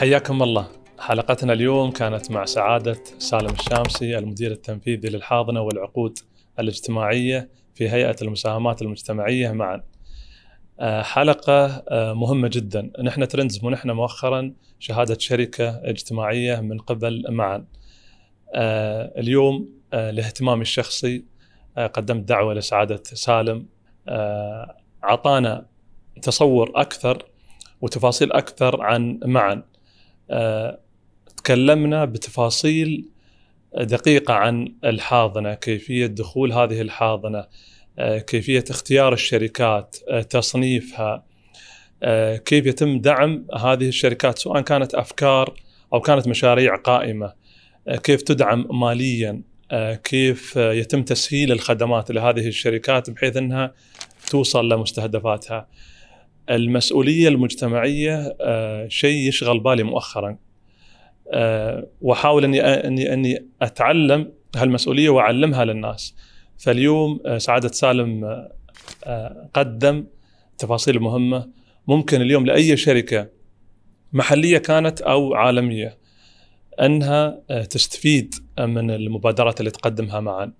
حياكم الله حلقتنا اليوم كانت مع سعادة سالم الشامسي المدير التنفيذي للحاضنة والعقود الاجتماعية في هيئة المساهمات المجتمعية معا آه، حلقة آه، مهمة جدا نحن ترندز منحنا مؤخرا شهادة شركة اجتماعية من قبل معا آه، اليوم لاهتمامي الشخصي قدمت دعوة لسعادة سالم أعطانا تصور أكثر وتفاصيل أكثر عن معا آه، تكلمنا بتفاصيل دقيقة عن الحاضنة كيفية دخول هذه الحاضنة آه، كيفية اختيار الشركات آه، تصنيفها كيف يتم دعم هذه الشركات سواء كانت أفكار أو كانت مشاريع قائمة كيف تدعم ماليا كيف يتم تسهيل الخدمات لهذه الشركات بحيث أنها توصل لمستهدفاتها المسؤوليه المجتمعيه آه، شيء يشغل بالي مؤخرا آه، واحاول اني اني اني اتعلم هالمسؤوليه واعلمها للناس فاليوم آه، سعاده سالم قدم تفاصيل مهمه ممكن اليوم لاي شركه محليه كانت او عالميه انها تستفيد من المبادرات اللي تقدمها معا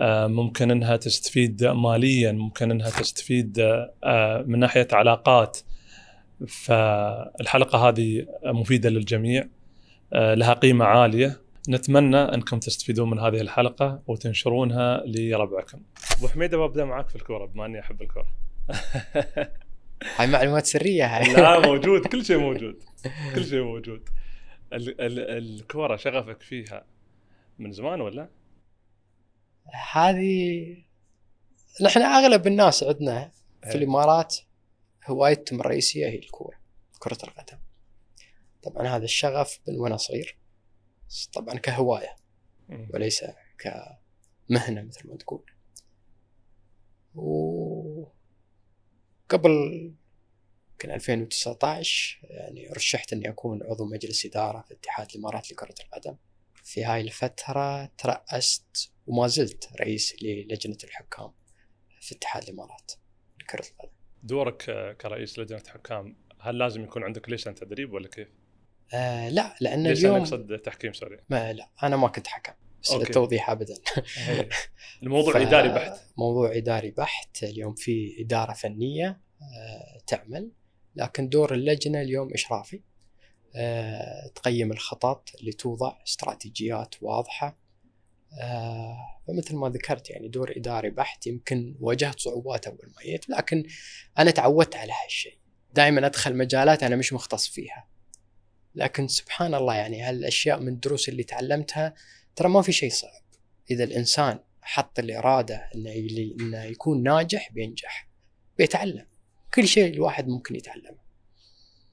آه، ممكن انها تستفيد ماليا ممكن انها تستفيد آه، من ناحيه علاقات فالحلقه هذه مفيده للجميع آه، لها قيمه عاليه نتمنى انكم تستفيدون من هذه الحلقه وتنشرونها لربعكم. ابو حميد ببدا معك في الكوره بما اني احب الكوره. هاي معلومات سريه هاي. لا موجود كل شيء موجود كل شيء موجود. ال- ال- الكوره شغفك فيها من زمان ولا؟ هذه نحن اغلب الناس عندنا في إيه. الامارات هوايتهم الرئيسيه هي الكوره كره القدم طبعا هذا الشغف من وانا صغير طبعا كهوايه إيه. وليس كمهنه مثل ما تقول وقبل يمكن 2019 يعني رشحت اني اكون عضو مجلس اداره في اتحاد الامارات لكره القدم في هاي الفتره ترأست وما زلت رئيس للجنه الحكام في اتحاد الامارات لكره القدم. دورك آه، كرئيس لجنه حكام هل لازم يكون عندك ليسن تدريب ولا كيف؟ آه لا لان ليش اليوم اقصد تحكيم سوري ما لا انا ما كنت حكم بس أوكي. للتوضيح ابدا الموضوع اداري بحت موضوع اداري بحت اليوم في اداره فنيه آه تعمل لكن دور اللجنه اليوم اشرافي آه تقيم الخطط اللي توضع استراتيجيات واضحه آه، فمثل ما ذكرت يعني دور اداري بحت يمكن واجهت صعوبات اول ما جيت لكن انا تعودت على هالشيء دائما ادخل مجالات انا مش مختص فيها لكن سبحان الله يعني هالاشياء من الدروس اللي تعلمتها ترى ما في شيء صعب اذا الانسان حط الاراده انه انه يكون ناجح بينجح بيتعلم كل شيء الواحد ممكن يتعلمه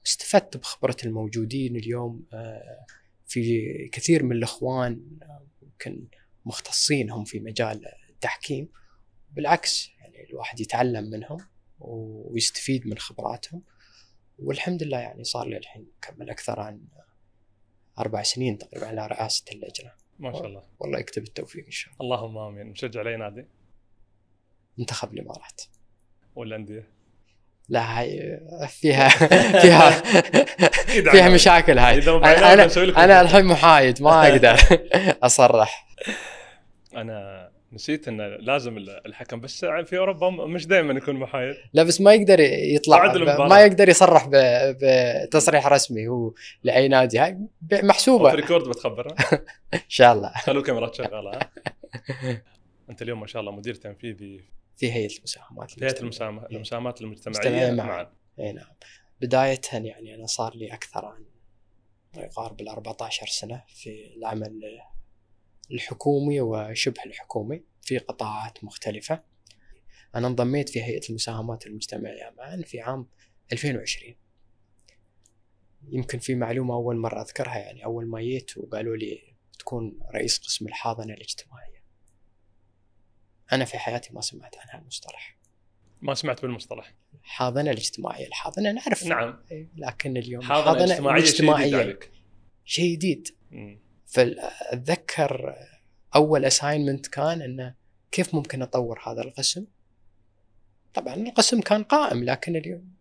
استفدت بخبره الموجودين اليوم آه، في كثير من الاخوان يمكن آه، مختصين هم في مجال التحكيم بالعكس يعني الواحد يتعلم منهم ويستفيد من خبراتهم والحمد لله يعني صار لي الحين كمل اكثر عن اربع سنين تقريبا على رئاسه اللجنه ما شاء الله والله يكتب التوفيق ان شاء الله اللهم امين مشجع لاي نادي؟ منتخب الامارات والانديه؟ لا هاي فيها فيها فيها مشاكل هاي انا انا الحين محايد ما اقدر اصرح انا نسيت انه لازم الحكم بس يعني في اوروبا مش دائما يكون محايد لا بس ما يقدر يطلع ما يقدر يصرح بتصريح رسمي هو لاي نادي هاي محسوبه في ريكورد بتخبرنا ان شاء الله خلوا كاميرات شغاله انت اليوم ما شاء الله مدير تنفيذي في هيئه المساهمات في هيئه المساهمات المساهمات المجتمعيه نعم. معا اي نعم بدايه يعني انا صار لي اكثر عن ما يقارب ال 14 سنه في العمل الحكومي وشبه الحكومي في قطاعات مختلفة أنا انضميت في هيئة المساهمات المجتمعية معا في عام 2020 يمكن في معلومة أول مرة أذكرها يعني أول ما جيت وقالوا لي تكون رئيس قسم الحاضنة الاجتماعية أنا في حياتي ما سمعت عن هالمصطلح ما سمعت بالمصطلح حاضنة الاجتماعية الحاضنة نعرف نعم إيه، لكن اليوم حاضنة, حاضنة اجتماعية, شيء جديد فاتذكر اول اساينمنت كان انه كيف ممكن اطور هذا القسم طبعا القسم كان قائم لكن اليوم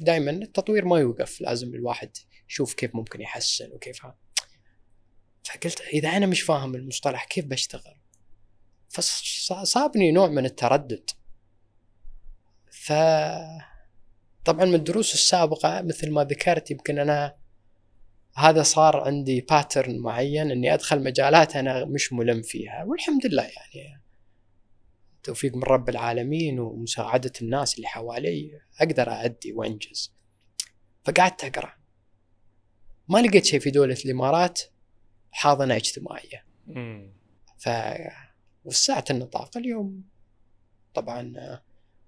دائما التطوير ما يوقف لازم الواحد يشوف كيف ممكن يحسن وكيف هذا فقلت اذا انا مش فاهم المصطلح كيف بشتغل فصابني نوع من التردد ف طبعا من الدروس السابقة مثل ما ذكرت يمكن أنا هذا صار عندي باترن معين اني ادخل مجالات انا مش ملم فيها والحمد لله يعني توفيق من رب العالمين ومساعدة الناس اللي حوالي أقدر أعدي وأنجز فقعدت أقرأ ما لقيت شيء في دولة الإمارات حاضنة اجتماعية ف وسعت النطاق اليوم طبعا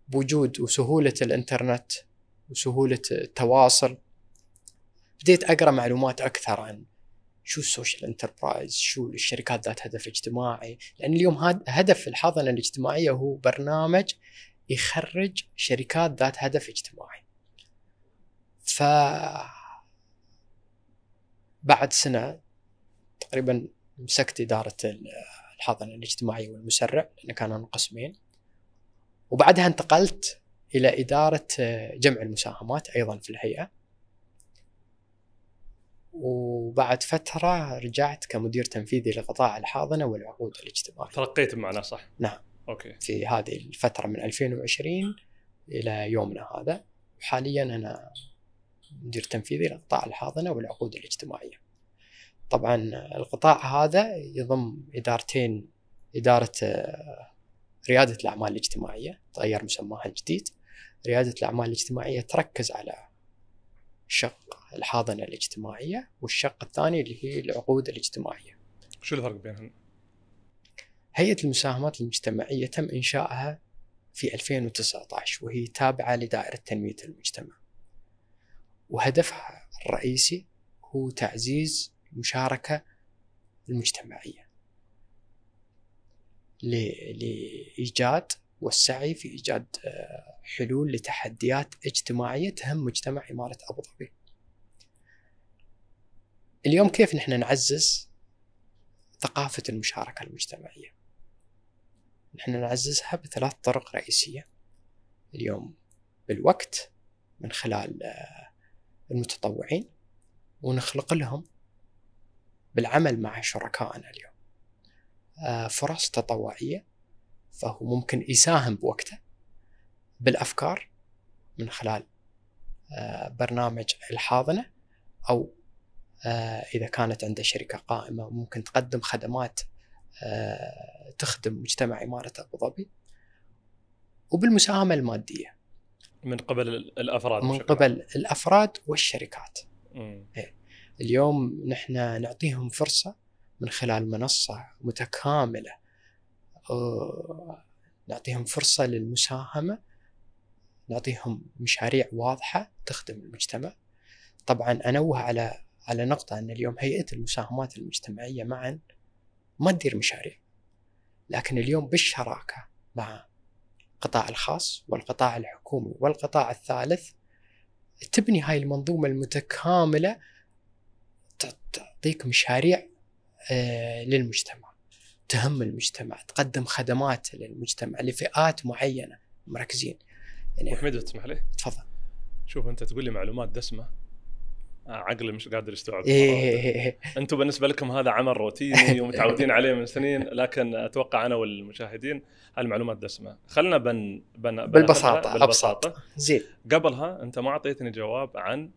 بوجود وسهولة الإنترنت وسهولة التواصل بديت اقرا معلومات اكثر عن شو السوشيال انتربرايز شو الشركات ذات هدف اجتماعي لان اليوم هدف الحاضنه الاجتماعيه هو برنامج يخرج شركات ذات هدف اجتماعي ف بعد سنه تقريبا مسكت اداره الحاضنه الاجتماعيه والمسرع لان كانوا قسمين وبعدها انتقلت الى اداره جمع المساهمات ايضا في الهيئه وبعد فترة رجعت كمدير تنفيذي لقطاع الحاضنة والعقود الاجتماعية ترقيت بمعنى صح؟ نعم اوكي في هذه الفترة من 2020 إلى يومنا هذا وحاليا أنا مدير تنفيذي لقطاع الحاضنة والعقود الاجتماعية طبعا القطاع هذا يضم إدارتين إدارة آه، ريادة الأعمال الاجتماعية تغير مسماها الجديد ريادة الأعمال الاجتماعية تركز على شق الحاضنه الاجتماعيه والشق الثاني اللي هي العقود الاجتماعيه. شو الفرق بينهم؟ هيئه المساهمات المجتمعيه تم انشائها في 2019 وهي تابعه لدائره تنميه المجتمع. وهدفها الرئيسي هو تعزيز المشاركه المجتمعيه. لايجاد والسعي في ايجاد آه، حلول لتحديات اجتماعيه تهم مجتمع اماره ابو ظبي. اليوم كيف نحن نعزز ثقافه المشاركه المجتمعيه؟ نحن نعززها بثلاث طرق رئيسيه. اليوم بالوقت من خلال آه، المتطوعين ونخلق لهم بالعمل مع شركائنا اليوم آه، فرص تطوعيه فهو ممكن يساهم بوقته بالافكار من خلال آه، برنامج الحاضنه او آه، اذا كانت عنده شركه قائمه ممكن تقدم خدمات آه، تخدم مجتمع اماره ابو ظبي وبالمساهمه الماديه من قبل الافراد من قبل الافراد والشركات إيه. اليوم نحن نعطيهم فرصه من خلال منصه متكامله آه، نعطيهم فرصة للمساهمة نعطيهم مشاريع واضحة تخدم المجتمع طبعا أنوه على على نقطة أن اليوم هيئة المساهمات المجتمعية معا ما تدير مشاريع لكن اليوم بالشراكة مع القطاع الخاص والقطاع الحكومي والقطاع الثالث تبني هاي المنظومة المتكاملة تعطيك مشاريع آه، للمجتمع تهم المجتمع تقدم خدمات للمجتمع لفئات معينه مركزين يعني محمد تسمح لي تفضل شوف انت تقول لي معلومات دسمه آه، عقلي مش قادر يستوعب إيه،, إيه،, إيه،, إيه. انتم بالنسبه لكم هذا عمل روتيني ومتعودين عليه من سنين لكن اتوقع انا والمشاهدين المعلومات دسمه خلنا بن, بن... بالبساطه بالبساطه أبسط. زين قبلها انت ما اعطيتني جواب عن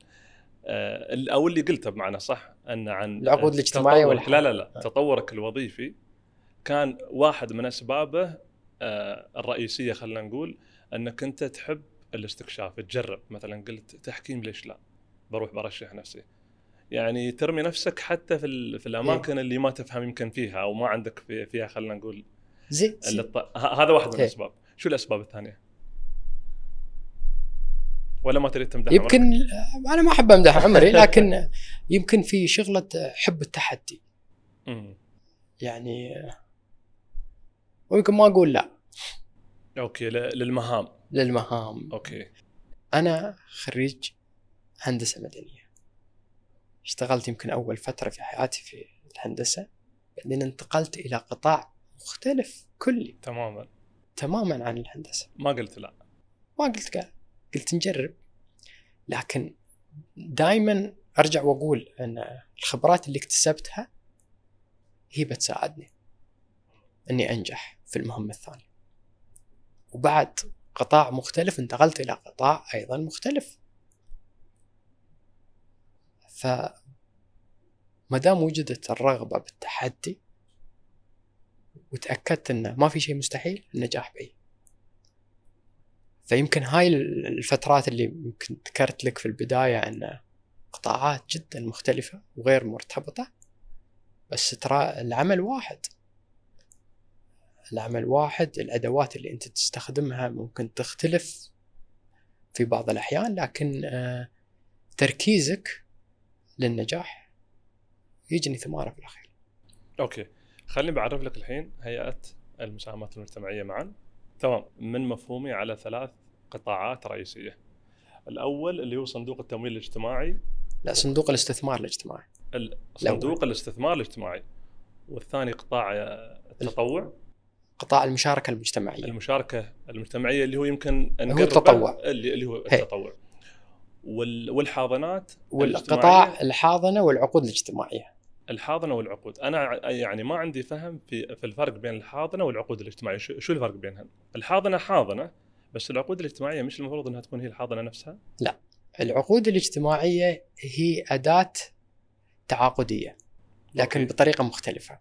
آه، او اللي قلته بمعنى صح ان عن العقود الاجتماعيه لا لا لا تطورك الوظيفي كان واحد من اسبابه آه، الرئيسيه خلينا نقول انك انت تحب الاستكشاف تجرب مثلا قلت تحكيم ليش لا بروح برشح نفسي يعني ترمي نفسك حتى في, في الاماكن إيه. اللي ما تفهم يمكن فيها او ما عندك في فيها خلينا نقول زين هذا واحد من إيه. الاسباب شو الاسباب الثانيه ولا ما تريد تمدح يمكن انا ما احب امدح عمري لكن يمكن في شغله حب التحدي يعني ويمكن ما اقول لا اوكي للمهام للمهام اوكي انا خريج هندسه مدنيه اشتغلت يمكن اول فتره في حياتي في الهندسه بعدين انتقلت الى قطاع مختلف كلي تماما تماما عن الهندسه ما قلت لا ما قلت قال قلت نجرب لكن دائما ارجع واقول ان الخبرات اللي اكتسبتها هي بتساعدني اني انجح في المهمه الثانيه وبعد قطاع مختلف انتقلت الى قطاع ايضا مختلف ف ما دام وجدت الرغبه بالتحدي وتاكدت انه ما في شيء مستحيل النجاح بي فيمكن هاي الفترات اللي يمكن ذكرت لك في البدايه ان قطاعات جدا مختلفه وغير مرتبطه بس ترى العمل واحد العمل واحد الادوات اللي انت تستخدمها ممكن تختلف في بعض الاحيان لكن آه، تركيزك للنجاح يجني ثماره في الاخير. اوكي خليني بعرف لك الحين هيئه المساهمات المجتمعيه معا تمام من مفهومي على ثلاث قطاعات رئيسيه. الاول اللي هو صندوق التمويل الاجتماعي لا صندوق الاستثمار الاجتماعي صندوق الاستثمار الاجتماعي والثاني قطاع آه، التطوع قطاع المشاركه المجتمعيه المشاركه المجتمعيه اللي هو يمكن هو التطوع اللي هو التطوع وال والحاضنات والقطاع الحاضنه والعقود الاجتماعيه الحاضنه والعقود انا يعني ما عندي فهم في في الفرق بين الحاضنه والعقود الاجتماعيه شو الفرق بينهم الحاضنه حاضنه بس العقود الاجتماعيه مش المفروض انها تكون هي الحاضنه نفسها لا العقود الاجتماعيه هي اداه تعاقديه لكن أوكي. بطريقه مختلفه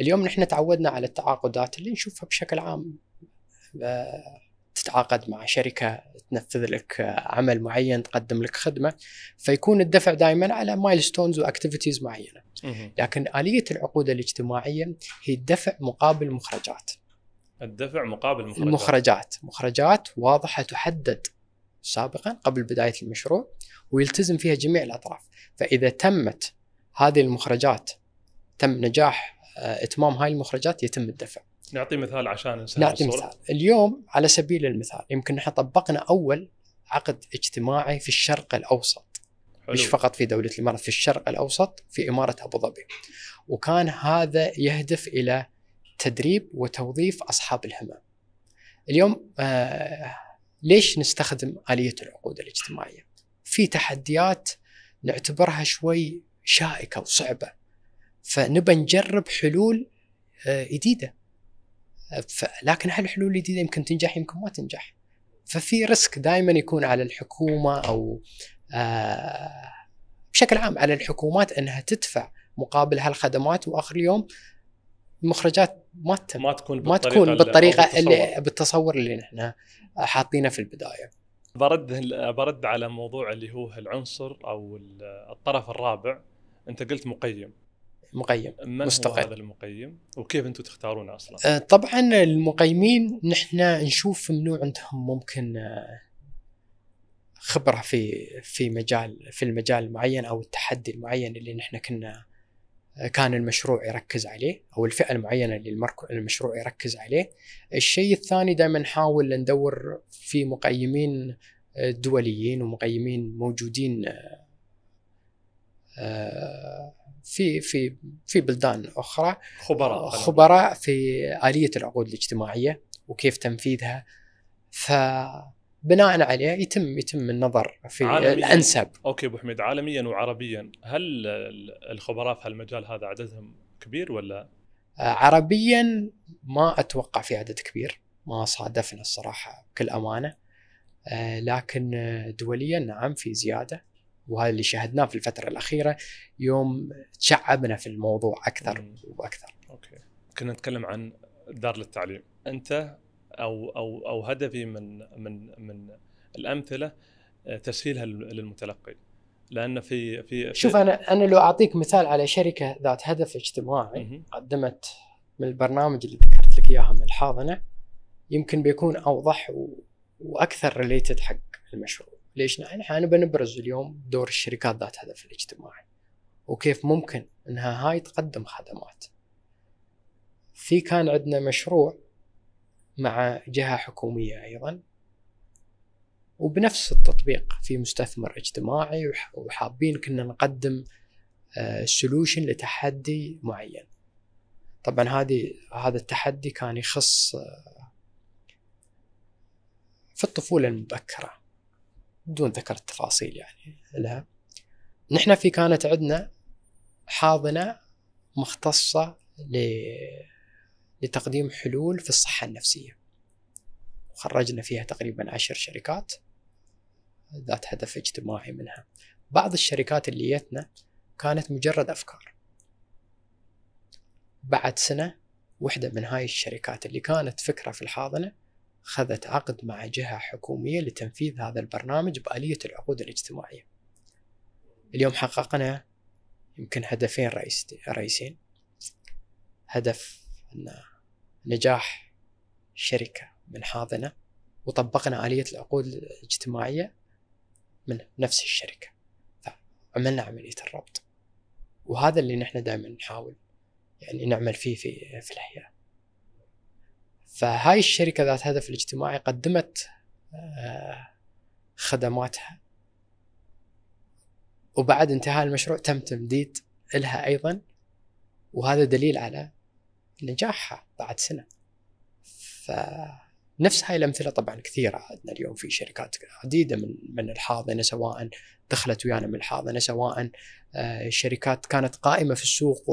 اليوم نحن تعودنا على التعاقدات اللي نشوفها بشكل عام آه، تتعاقد مع شركه تنفذ لك آه، عمل معين تقدم لك خدمه فيكون الدفع دائما على مايلستونز واكتيفيتيز معينه لكن اليه العقود الاجتماعيه هي الدفع مقابل مخرجات الدفع مقابل مخرجات المخرجات مخرجات واضحه تحدد سابقا قبل بدايه المشروع ويلتزم فيها جميع الاطراف فاذا تمت هذه المخرجات تم نجاح آه، اتمام هاي المخرجات يتم الدفع. نعطي مثال عشان نسهل نعطي الصورة. مثال، اليوم على سبيل المثال يمكن احنا طبقنا اول عقد اجتماعي في الشرق الاوسط. حلو. مش فقط في دولة الإمارات في الشرق الأوسط في إمارة أبو ظبي وكان هذا يهدف إلى تدريب وتوظيف أصحاب الهمم اليوم آه ليش نستخدم آلية العقود الاجتماعية في تحديات نعتبرها شوي شائكة وصعبة فنبى نجرب حلول آه، جديده آه، لكن هالحلول الجديده يمكن تنجح يمكن ما تنجح ففي ريسك دائما يكون على الحكومه او آه، بشكل عام على الحكومات انها تدفع مقابل هالخدمات واخر اليوم المخرجات ما تتم ما تكون بالطريقه, ما تكون بالطريقة اللي بالتصور اللي نحن حاطينه في البدايه برد برد على موضوع اللي هو العنصر او الطرف الرابع انت قلت مقيم مقيم من مستقل هو هذا المقيم وكيف انتم تختارونه اصلا؟ آه، طبعا المقيمين نحن نشوف انه عندهم ممكن آه، خبره في في مجال في المجال المعين او التحدي المعين اللي نحن كنا آه، كان المشروع يركز عليه او الفئه المعينه اللي المشروع يركز عليه الشيء الثاني دائما نحاول ندور في مقيمين دوليين ومقيمين موجودين في في في بلدان اخرى خبراء خبراء في اليه العقود الاجتماعيه وكيف تنفيذها ف بناء عليه يتم يتم النظر في عالمياً. الانسب. اوكي ابو حميد عالميا وعربيا هل الخبراء في هالمجال هذا عددهم كبير ولا؟ عربيا ما اتوقع في عدد كبير ما صادفنا الصراحه بكل امانه آه، لكن دوليا نعم في زياده وهذا اللي شاهدناه في الفتره الاخيره يوم تشعبنا في الموضوع اكثر واكثر. اوكي. كنا نتكلم عن دار للتعليم، انت او او او هدفي من من من الامثله آه، تسهيلها للمتلقي. لان في في شوف انا انا لو اعطيك مثال على شركه ذات هدف اجتماعي م -م. قدمت من البرنامج اللي ذكرت لك اياها من الحاضنه يمكن بيكون اوضح و... واكثر ريليتد حق المشروع. ليش؟ نحن احنا بنبرز اليوم دور الشركات ذات هدف الاجتماعي وكيف ممكن انها هاي تقدم خدمات. في كان عندنا مشروع مع جهه حكوميه ايضا وبنفس التطبيق في مستثمر اجتماعي وحابين كنا نقدم سولوشن آه، لتحدي معين. طبعا هذه هذا التحدي كان يخص آه، في الطفولة المبكرة بدون ذكر التفاصيل يعني لها نحن في كانت عندنا حاضنه مختصه ل لتقديم حلول في الصحه النفسيه خرجنا فيها تقريبا عشر شركات ذات هدف اجتماعي منها بعض الشركات اللي جتنا كانت مجرد أفكار بعد سنة واحدة من هاي الشركات اللي كانت فكرة في الحاضنة خذت عقد مع جهة حكومية لتنفيذ هذا البرنامج بآلية العقود الاجتماعية اليوم حققنا يمكن هدفين رئيسيين هدف أن نجاح شركه من حاضنة وطبقنا آلية العقود الاجتماعية من نفس الشركة عملنا عملية الربط وهذا اللي نحن دائما نحاول يعني نعمل فيه في في الحياه فهاي الشركه ذات هدف الاجتماعي قدمت آه، خدماتها وبعد انتهاء المشروع تم تمديد لها ايضا وهذا دليل على نجاحها بعد سنه فنفس هاي الامثله طبعا كثيره عندنا اليوم في شركات عديده من من الحاضنه سواء دخلت ويانا من الحاضنه سواء آه، شركات كانت قائمه في السوق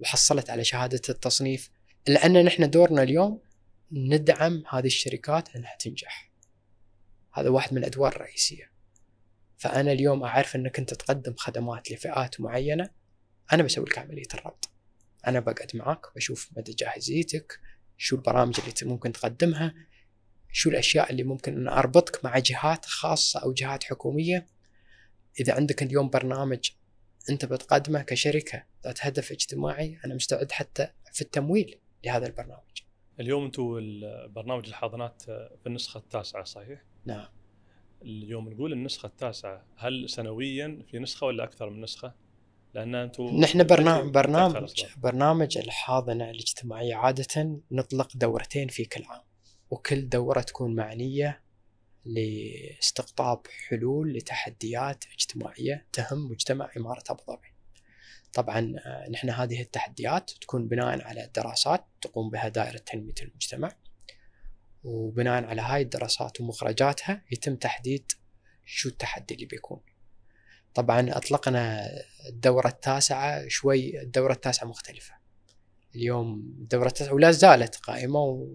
وحصلت على شهاده التصنيف لان نحن دورنا اليوم ندعم هذه الشركات انها تنجح هذا واحد من الادوار الرئيسيه فانا اليوم اعرف انك انت تقدم خدمات لفئات معينه انا بسوي لك عمليه الربط انا بقعد معك بشوف مدى جاهزيتك شو البرامج اللي ممكن تقدمها شو الاشياء اللي ممكن ان اربطك مع جهات خاصه او جهات حكوميه اذا عندك اليوم برنامج انت بتقدمه كشركه ذات هدف اجتماعي انا مستعد حتى في التمويل لهذا البرنامج اليوم انتم برنامج الحاضنات آه، في النسخه التاسعه صحيح؟ نعم اليوم نقول النسخه التاسعه هل سنويا في نسخه ولا اكثر من نسخه؟ لان انتم نحن برنامج برنامج برنامج الحاضنه الاجتماعيه عاده نطلق دورتين في كل عام وكل دوره تكون معنيه لاستقطاب حلول لتحديات اجتماعيه تهم مجتمع اماره ابو ظبي. طبعا آه، نحن هذه التحديات تكون بناء على دراسات تقوم بها دائرة تنمية المجتمع وبناء على هاي الدراسات ومخرجاتها يتم تحديد شو التحدي اللي بيكون طبعا أطلقنا الدورة التاسعة شوي الدورة التاسعة مختلفة اليوم الدورة التاسعة ولا زالت قائمة و...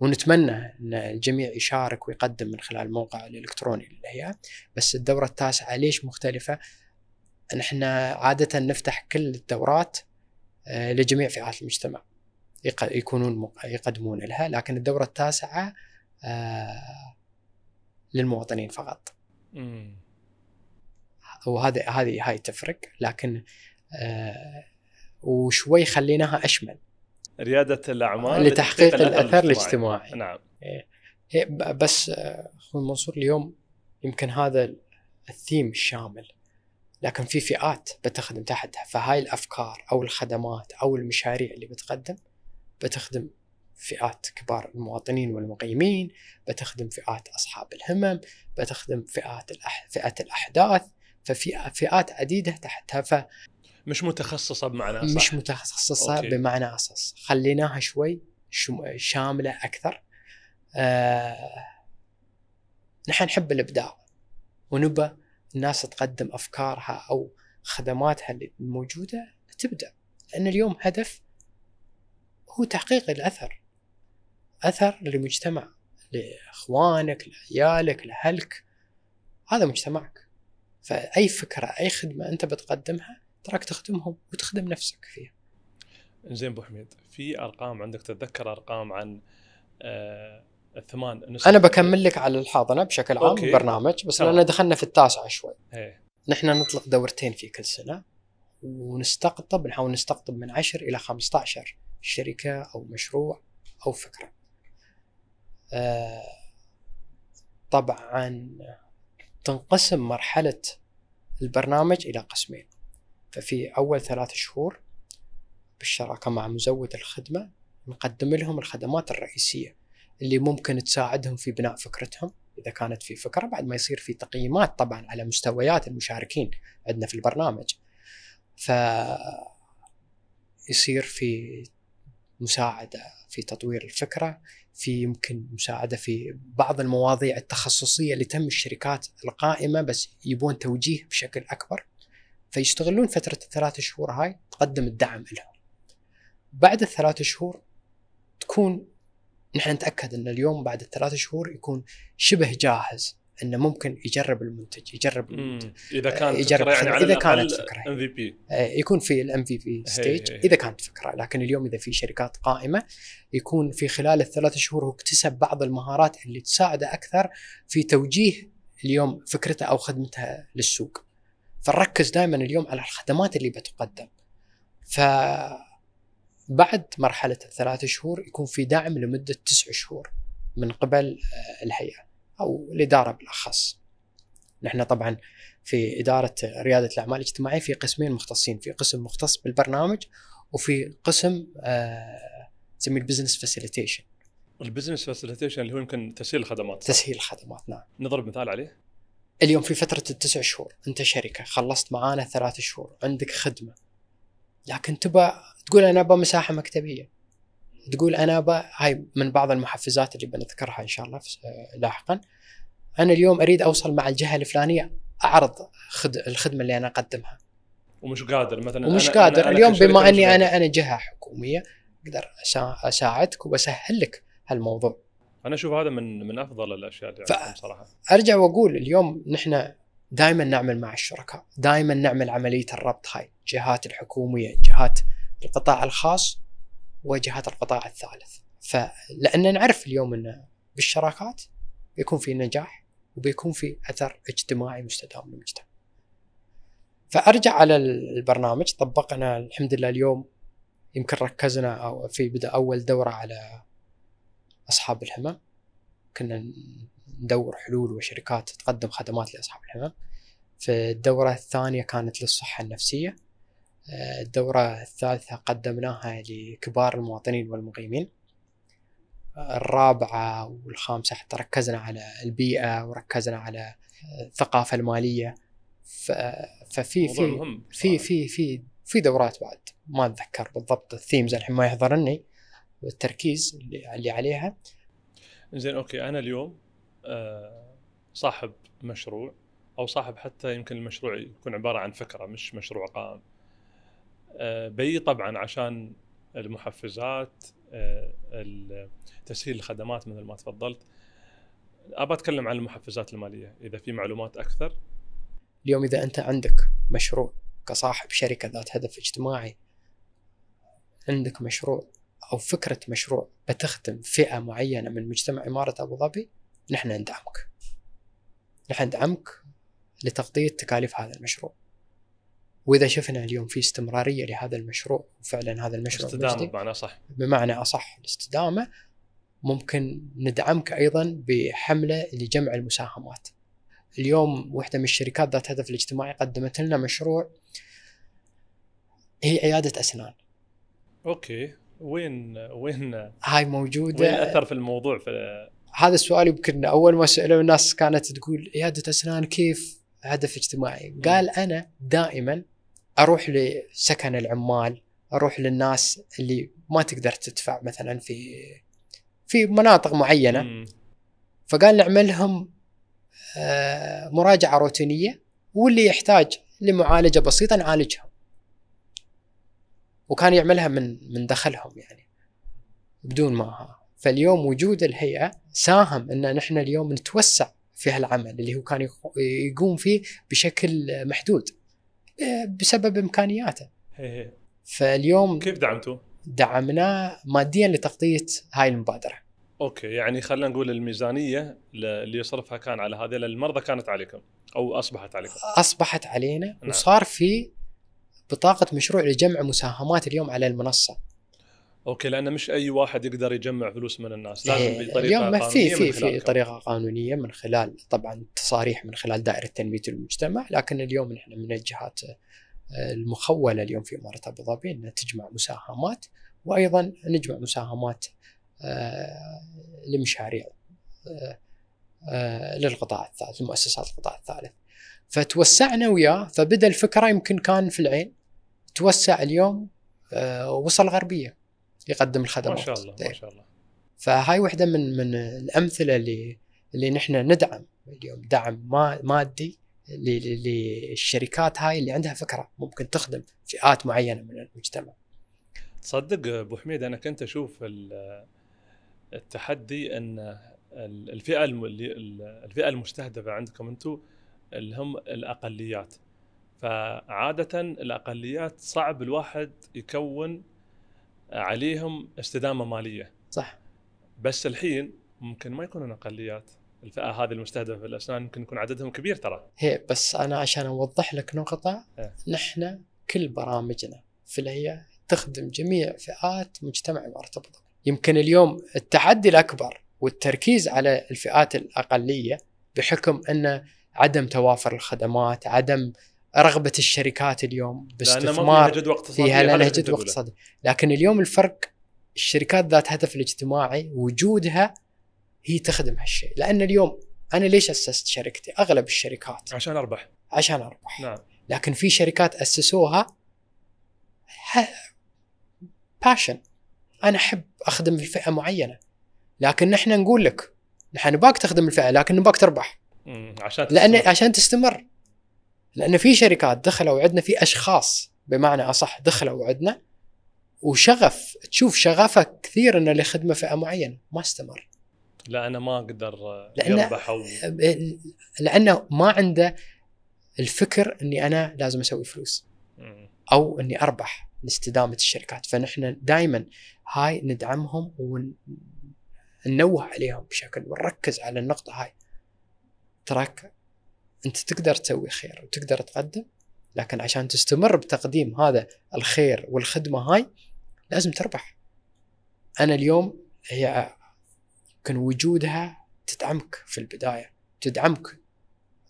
ونتمنى أن الجميع يشارك ويقدم من خلال الموقع الإلكتروني للهيئة بس الدورة التاسعة ليش مختلفة نحن عادة نفتح كل الدورات آه، لجميع فئات المجتمع يكونون يقدمون لها لكن الدورة التاسعة آه، للمواطنين فقط وهذا وهذه هذه هاي تفرق لكن آه، وشوي خليناها اشمل رياده الاعمال لتحقيق الاثر الاجتماعي نعم إيه. إيه، بس اخوي منصور اليوم يمكن هذا الثيم الشامل لكن في فئات بتخدم تحتها فهاي الافكار او الخدمات او المشاريع اللي بتقدم بتخدم فئات كبار المواطنين والمقيمين بتخدم فئات اصحاب الهمم بتخدم فئات الأح... فئه الاحداث ففي فئات عديده تحتها ف مش متخصصه بمعنى اصح مش متخصصه أوكي. بمعنى اصح خليناها شوي شامله اكثر آه... نحن نحب الابداع ونبى الناس تقدم افكارها او خدماتها الموجوده تبدا لان اليوم هدف هو تحقيق الاثر اثر للمجتمع لاخوانك لعيالك لاهلك هذا مجتمعك فاي فكره اي خدمه انت بتقدمها تراك تخدمهم وتخدم نفسك فيها زين ابو حميد في ارقام عندك تتذكر ارقام عن آه، الثمان النسبة انا بكمل لك على الحاضنه بشكل عام أوكي. البرنامج بس لان دخلنا في التاسعه شوي هي. إيه. نحن نطلق دورتين في كل سنه ونستقطب نحاول نستقطب من 10 الى 15 شركه او مشروع او فكره آه طبعا تنقسم مرحله البرنامج الى قسمين ففي اول ثلاث شهور بالشراكه مع مزود الخدمه نقدم لهم الخدمات الرئيسيه اللي ممكن تساعدهم في بناء فكرتهم اذا كانت في فكره بعد ما يصير في تقييمات طبعا على مستويات المشاركين عندنا في البرنامج ف يصير في مساعده في تطوير الفكره في يمكن مساعده في بعض المواضيع التخصصيه اللي تم الشركات القائمه بس يبون توجيه بشكل اكبر فيشتغلون فتره الثلاث شهور هاي تقدم الدعم لهم بعد الثلاث شهور تكون نحن نتاكد ان اليوم بعد الثلاث شهور يكون شبه جاهز انه ممكن يجرب المنتج يجرب المنتج اذا كانت آه، يجرب فكرة يعني اذا كانت فكره ام في بي يكون في الام في بي ستيج اذا كانت فكره لكن اليوم اذا في شركات قائمه يكون في خلال الثلاث شهور هو اكتسب بعض المهارات اللي تساعده اكثر في توجيه اليوم فكرته او خدمته للسوق فنركز دائما اليوم على الخدمات اللي بتقدم ف بعد مرحله الثلاث شهور يكون في دعم لمده تسع شهور من قبل آه، الهيئه او الاداره بالاخص. نحن طبعا في اداره رياده الاعمال الاجتماعيه في قسمين مختصين، في قسم مختص بالبرنامج وفي قسم آه، نسميه البزنس فاسيليتيشن. البزنس فاسيليتيشن اللي هو يمكن تسهيل الخدمات. تسهيل الخدمات نعم. نضرب مثال عليه؟ اليوم في فترة التسع شهور أنت شركة خلصت معانا ثلاث شهور عندك خدمة لكن تبى تقول انا ابى مساحه مكتبيه تقول انا ابى هاي من بعض المحفزات اللي بنذكرها ان شاء الله آه، لاحقا انا اليوم اريد اوصل مع الجهه الفلانيه اعرض خد الخدمه اللي انا اقدمها ومش قادر مثلا ومش أنا قادر أنا اليوم بما اني انا انا جهه حكوميه اقدر اساعدك واسهل لك هالموضوع انا اشوف هذا من من افضل الاشياء اللي ف... صراحه ارجع واقول اليوم نحن دائما نعمل مع الشركاء دائما نعمل عملية الربط هاي جهات الحكومية جهات القطاع الخاص وجهات القطاع الثالث فلأن نعرف اليوم أن بالشراكات بيكون في نجاح وبيكون في أثر اجتماعي مستدام للمجتمع فأرجع على البرنامج طبقنا الحمد لله اليوم يمكن ركزنا في بدأ أول دورة على أصحاب الهمم كنا ندور حلول وشركات تقدم خدمات لاصحاب الحمام في الدورة الثانية كانت للصحة النفسية آه، الدورة الثالثة قدمناها لكبار المواطنين والمقيمين آه، الرابعة والخامسة حتى ركزنا على البيئة وركزنا على الثقافة المالية ففي في في في في في دورات بعد ما اتذكر بالضبط الثيمز الحين ما يحضرني التركيز اللي عليها زين اوكي انا اليوم آه، صاحب مشروع او صاحب حتى يمكن المشروع يكون عباره عن فكره مش مشروع قائم آه، بي طبعا عشان المحفزات آه، تسهيل الخدمات مثل ما تفضلت ابى اتكلم عن المحفزات الماليه اذا في معلومات اكثر اليوم اذا انت عندك مشروع كصاحب شركه ذات هدف اجتماعي عندك مشروع او فكره مشروع بتخدم فئه معينه من مجتمع اماره ابو ظبي نحن ندعمك نحن ندعمك لتغطية تكاليف هذا المشروع وإذا شفنا اليوم في استمرارية لهذا المشروع وفعلا هذا المشروع استدامة بمعنى صح بمعنى أصح الاستدامة ممكن ندعمك أيضا بحملة لجمع المساهمات اليوم وحدة من الشركات ذات هدف الاجتماعي قدمت لنا مشروع هي عيادة أسنان أوكي وين وين هاي موجوده وين اثر في الموضوع في هذا السؤال يمكن اول ما سالوا الناس كانت تقول عياده اسنان كيف هدف اجتماعي؟ قال انا دائما اروح لسكن العمال، اروح للناس اللي ما تقدر تدفع مثلا في في مناطق معينه مم. فقال نعملهم آه، مراجعه روتينيه واللي يحتاج لمعالجه بسيطه نعالجهم. وكان يعملها من من دخلهم يعني بدون ما فاليوم وجود الهيئه ساهم ان نحن اليوم نتوسع في هالعمل اللي هو كان يقوم فيه بشكل محدود آه، بسبب امكانياته. فاليوم كيف دعمتوه؟ دعمناه ماديا لتغطيه هاي المبادره. اوكي يعني خلينا نقول الميزانيه اللي يصرفها كان على هذه المرضى كانت عليكم او اصبحت عليكم اصبحت علينا نعم. وصار في بطاقه مشروع لجمع مساهمات اليوم على المنصه اوكي لانه مش اي واحد يقدر يجمع فلوس من الناس إيه، لازم بطريقه اليوم قانونيه في في في طريقه قانونيه من خلال طبعا تصاريح من خلال دائره تنميه المجتمع لكن اليوم نحن من الجهات آه، المخوله اليوم في اماره ابو ظبي ان تجمع مساهمات وايضا نجمع مساهمات آه، لمشاريع آه، للقطاع الثالث لمؤسسات القطاع الثالث فتوسعنا وياه فبدا الفكره يمكن كان في العين توسع اليوم وصل غربيه يقدم الخدمات ما شاء الله ما طيب. شاء الله فهاي وحده من من الامثله اللي اللي نحن ندعم اليوم دعم مادي للشركات هاي اللي عندها فكره ممكن تخدم فئات معينه من المجتمع. تصدق ابو حميد انا كنت اشوف التحدي ان الفئه الفئه المستهدفه عندكم انتم اللي هم الاقليات. فعاده الاقليات صعب الواحد يكون عليهم استدامه ماليه صح بس الحين ممكن ما يكونون اقليات الفئه هذه المستهدفه في الاسنان ممكن يكون عددهم كبير ترى هي بس انا عشان اوضح لك نقطه إيه. نحن كل برامجنا في الهيئه تخدم جميع فئات مجتمع المرتبطه يمكن اليوم التحدي الاكبر والتركيز على الفئات الاقليه بحكم ان عدم توافر الخدمات عدم رغبه الشركات اليوم باستثمار فيها لانها جد وقت صدى لكن اليوم الفرق الشركات ذات هدف الاجتماعي وجودها هي تخدم هالشيء لان اليوم انا ليش اسست شركتي اغلب الشركات عشان اربح عشان اربح نعم لكن في شركات اسسوها باشن انا احب اخدم الفئه معينه لكن نحن نقول لك نحن نباك تخدم الفئه لكن نباك تربح عشان تستمر. لان عشان تستمر لأن في شركات دخلوا عندنا في أشخاص بمعنى أصح دخلوا عندنا وشغف تشوف شغفه كثير انه لخدمه فئه معينه ما استمر لا انا ما اقدر يربح أو... لانه ما عنده الفكر اني انا لازم اسوي فلوس او اني اربح لاستدامه الشركات فنحن دائما هاي ندعمهم وننوه عليهم بشكل ونركز على النقطه هاي تراك انت تقدر تسوي خير وتقدر تقدم لكن عشان تستمر بتقديم هذا الخير والخدمه هاي لازم تربح انا اليوم هي كان وجودها تدعمك في البدايه تدعمك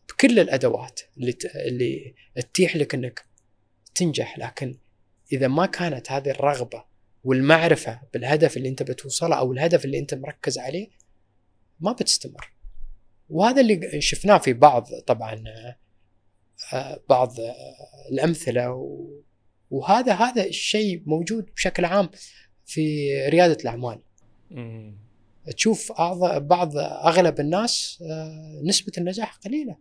بكل الادوات اللي اللي تتيح لك انك تنجح لكن اذا ما كانت هذه الرغبه والمعرفه بالهدف اللي انت بتوصله او الهدف اللي انت مركز عليه ما بتستمر وهذا اللي شفناه في بعض طبعا آه، بعض آه، الامثله وهذا هذا الشيء موجود بشكل عام في رياده الاعمال. تشوف بعض اغلب الناس آه، نسبه النجاح قليله.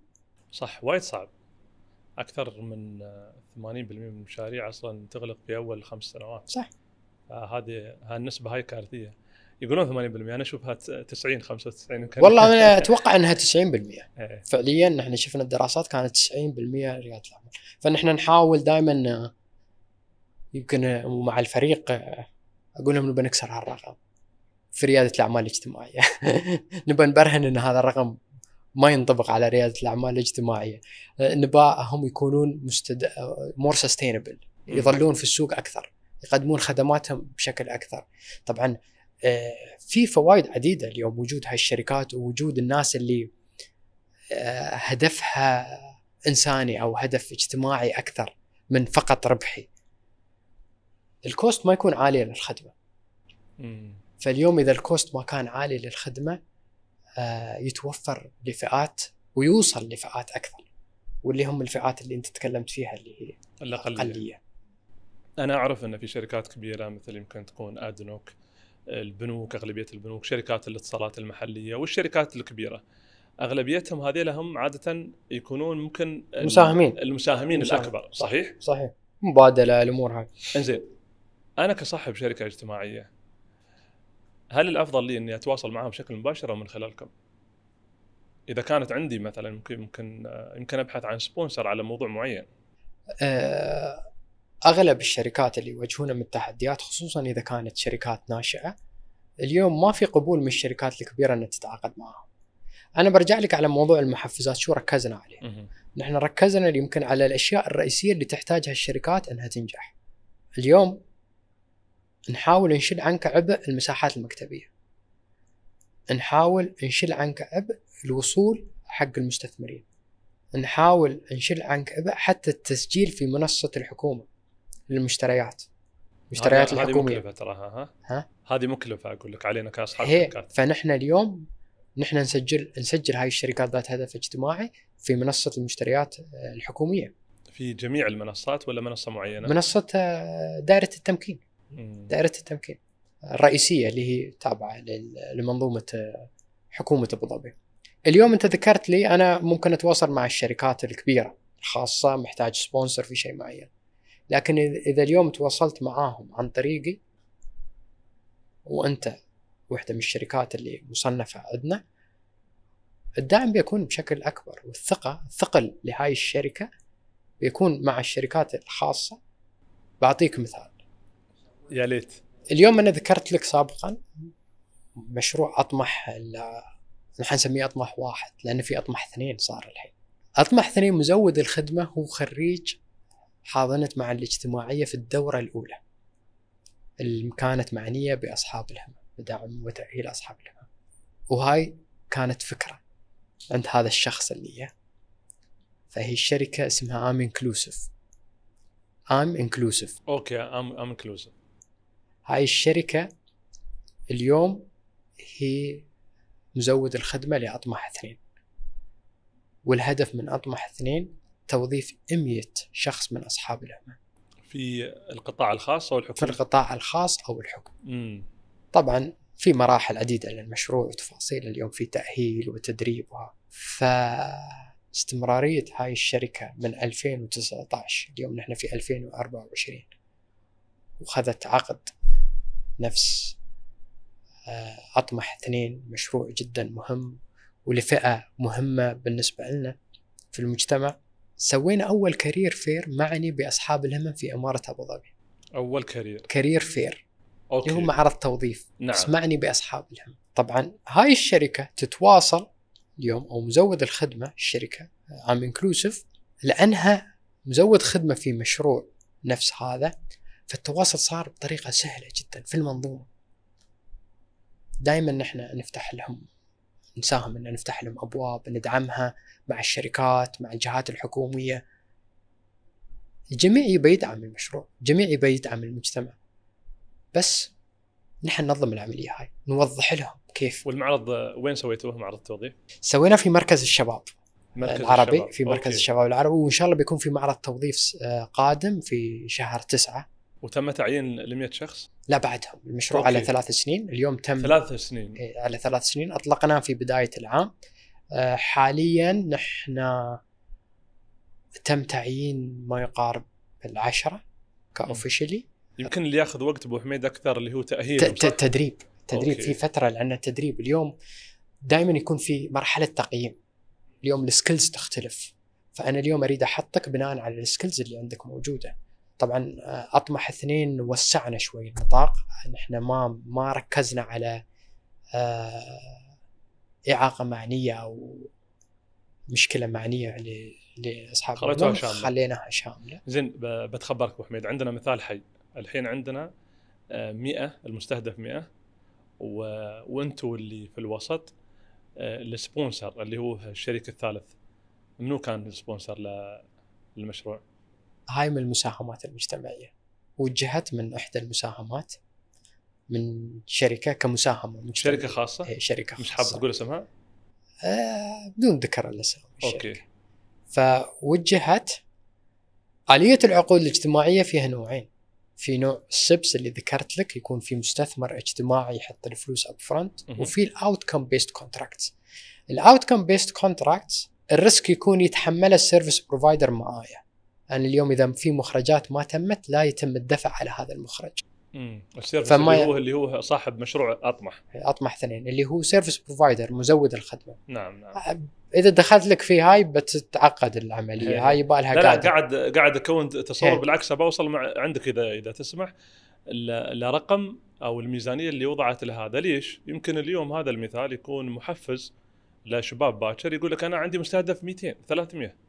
صح وايد صعب. اكثر من 80% من المشاريع اصلا تغلق في اول خمس سنوات. صح. هذه هالنسبه هاي كارثيه. يقولون 80% انا اشوفها 90 95 والله انا اتوقع انها 90% إيه. فعليا احنا شفنا الدراسات كانت 90% رياده الاعمال فنحن نحاول دائما يمكن مع الفريق اقول لهم نبى نكسر هالرقم في رياده الاعمال الاجتماعيه نبى نبرهن ان هذا الرقم ما ينطبق على رياده الاعمال الاجتماعيه نبى هم يكونون مستد... مور سستينبل يظلون في السوق اكثر يقدمون خدماتهم بشكل اكثر طبعا آه، في فوائد عديده اليوم وجود هالشركات ووجود الناس اللي آه، هدفها انساني او هدف اجتماعي اكثر من فقط ربحي. الكوست ما يكون عالي للخدمه. فاليوم اذا الكوست ما كان عالي للخدمه آه، يتوفر لفئات ويوصل لفئات اكثر واللي هم الفئات اللي انت تكلمت فيها اللي هي الاقليه. انا اعرف ان في شركات كبيره مثل يمكن تكون ادنوك البنوك اغلبيه البنوك شركات الاتصالات المحليه والشركات الكبيره اغلبيتهم هذه هم عاده يكونون ممكن المساهمين المساهمين مساهم. الاكبر صحيح؟ صحيح مبادله الامور هاي انزين انا كصاحب شركه اجتماعيه هل الافضل لي اني اتواصل معهم بشكل مباشر او من خلالكم؟ اذا كانت عندي مثلا ممكن ممكن آه، يمكن ابحث عن سبونسر على موضوع معين. أه اغلب الشركات اللي يواجهونا من التحديات خصوصا اذا كانت شركات ناشئه اليوم ما في قبول من الشركات الكبيره انها تتعاقد معهم. انا برجع لك على موضوع المحفزات شو ركزنا عليه؟ نحن ركزنا يمكن على الاشياء الرئيسيه اللي تحتاجها الشركات انها تنجح. اليوم نحاول نشيل عنك عبء المساحات المكتبيه. نحاول نشيل عنك عبء الوصول حق المستثمرين. نحاول نشيل عنك عبء حتى التسجيل في منصه الحكومه. للمشتريات المشتريات الحكوميه هذه مكلفه تراها ها؟ ها؟ هذه مكلفه اقول لك علينا كاصحاب شركات فنحن اليوم نحن نسجل نسجل هاي الشركات ذات هدف اجتماعي في منصه المشتريات آه، الحكوميه في جميع المنصات ولا منصه معينه؟ منصه آه، دائره التمكين دائره التمكين الرئيسيه اللي هي تابعه لمنظومه آه، حكومه ابو ظبي. اليوم انت ذكرت لي انا ممكن اتواصل مع الشركات الكبيره الخاصه محتاج سبونسر في شيء معين. لكن اذا اليوم تواصلت معاهم عن طريقي وانت وحده من الشركات اللي مصنفه عندنا الدعم بيكون بشكل اكبر والثقه الثقل لهاي الشركه بيكون مع الشركات الخاصه بعطيك مثال يا ليت اليوم انا ذكرت لك سابقا مشروع اطمح نحن نسميه اطمح واحد لان في اطمح اثنين صار الحين اطمح اثنين مزود الخدمه هو خريج حاضنت مع الاجتماعية في الدورة الأولى اللي كانت معنية بأصحاب الهمة بدعم وتأهيل أصحاب الهمة وهاي كانت فكرة عند هذا الشخص اللي فهي الشركة اسمها ام انكلوسيف ام انكلوسيف اوكي ام ام انكلوسيف هاي الشركة اليوم هي مزود الخدمة لأطمح اثنين والهدف من أطمح اثنين توظيف 100 شخص من اصحاب العمل. في القطاع الخاص او الحكومي؟ في القطاع الخاص او الحكومي. طبعا في مراحل عديده للمشروع وتفاصيل اليوم في تاهيل وتدريب وها فاستمراريه هاي الشركه من 2019 اليوم نحن في 2024 وخذت عقد نفس آه، اطمح اثنين مشروع جدا مهم ولفئه مهمه بالنسبه لنا في المجتمع سوينا اول كارير فير معني باصحاب الهمم في اماره ابو ظبي اول كارير كارير فير اوكي اللي هو معرض توظيف نعم اسمعني باصحاب الهمم طبعا هاي الشركه تتواصل اليوم او مزود الخدمه الشركه ام آه، انكلوسيف لانها مزود خدمه في مشروع نفس هذا فالتواصل صار بطريقه سهله جدا في المنظومه دائما نحن نفتح لهم نساهم ان نفتح لهم ابواب ندعمها مع الشركات مع الجهات الحكوميه الجميع يبي يدعم المشروع الجميع يبي يدعم المجتمع بس نحن ننظم العمليه هاي نوضح لهم كيف والمعرض وين سويتوه معرض التوظيف سويناه في مركز الشباب مركز العربي الشباب. في مركز أوكي. الشباب العربي وان شاء الله بيكون في معرض توظيف آه، قادم في شهر تسعة وتم تعيين ل 100 شخص؟ لا بعدهم، المشروع أوكي. على ثلاث سنين اليوم تم ثلاث سنين إيه، على ثلاث سنين اطلقناه في بدايه العام آه، حاليا نحن تم تعيين ما يقارب العشره كاوفيشلي يمكن اللي ياخذ وقت ابو حميد اكثر اللي هو تاهيل تدريب تدريب أوكي. في فتره لان التدريب اليوم دائما يكون في مرحله تقييم اليوم السكيلز تختلف فانا اليوم اريد احطك بناء على السكيلز اللي عندك موجوده طبعا آه، اطمح اثنين وسعنا شوي النطاق نحن ما ما ركزنا على آه، اعاقه معنيه او مشكله معنيه لاصحاب خليتوها شامله خليناها شامله زين بتخبرك ابو حميد عندنا مثال حي الحين عندنا 100 آه، المستهدف 100 و... وانتم اللي في الوسط السبونسر اللي هو الشريك الثالث منو كان السبونسر للمشروع؟ هاي من المساهمات المجتمعية وجهت من إحدى المساهمات من شركة كمساهمة مجتمعية. شركة خاصة؟ هي إيه، شركة خاصة مش حاب تقول اسمها؟ آه بدون ذكر الاسم اوكي فوجهت آلية العقود الاجتماعية فيها نوعين في نوع السبس اللي ذكرت لك يكون في مستثمر اجتماعي يحط الفلوس اب فرونت وفي الاوت كم بيست كونتراكتس الاوت كم بيست كونتراكتس الريسك يكون يتحمله السيرفيس بروفايدر معايا انا اليوم اذا في مخرجات ما تمت لا يتم الدفع على هذا المخرج. امم السيرفس فما اللي هو اللي هو صاحب مشروع اطمح إيه، اطمح اثنين اللي هو سيرفيس بروفايدر مزود الخدمه. نعم نعم. أه، اذا دخلت لك في هاي بتتعقد العمليه هي. إيه. هاي يبغى لها لا, لا قاعد قاعد اكون تصور هي. إيه. بالعكس بوصل مع عندك اذا اذا تسمح لرقم او الميزانيه اللي وضعت لهذا ليش؟ يمكن اليوم هذا المثال يكون محفز لشباب باكر يقول لك انا عندي مستهدف 200 300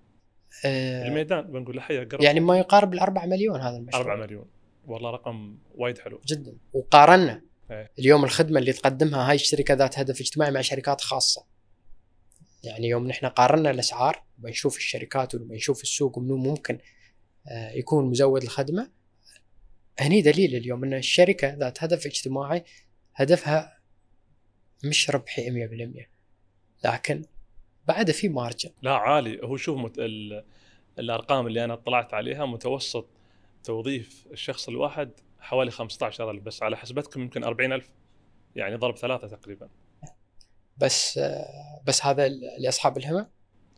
آه، الميدان بنقول له حيا قرب يعني ما يقارب ال 4 مليون هذا المشروع 4 مليون والله رقم وايد حلو جدا وقارنا هي. إيه. اليوم الخدمه اللي تقدمها هاي الشركه ذات هدف اجتماعي مع شركات خاصه يعني يوم نحن قارنا الاسعار بنشوف الشركات وبنشوف السوق ومنو ممكن آه، يكون مزود الخدمه هني دليل اليوم ان الشركه ذات هدف اجتماعي هدفها مش ربحي 100% لكن بعدها في مارجن لا عالي هو شوف مت... ال... الارقام اللي انا طلعت عليها متوسط توظيف الشخص الواحد حوالي 15000 بس على حسبتكم يمكن 40000 يعني ضرب ثلاثه تقريبا بس بس هذا لاصحاب الهمم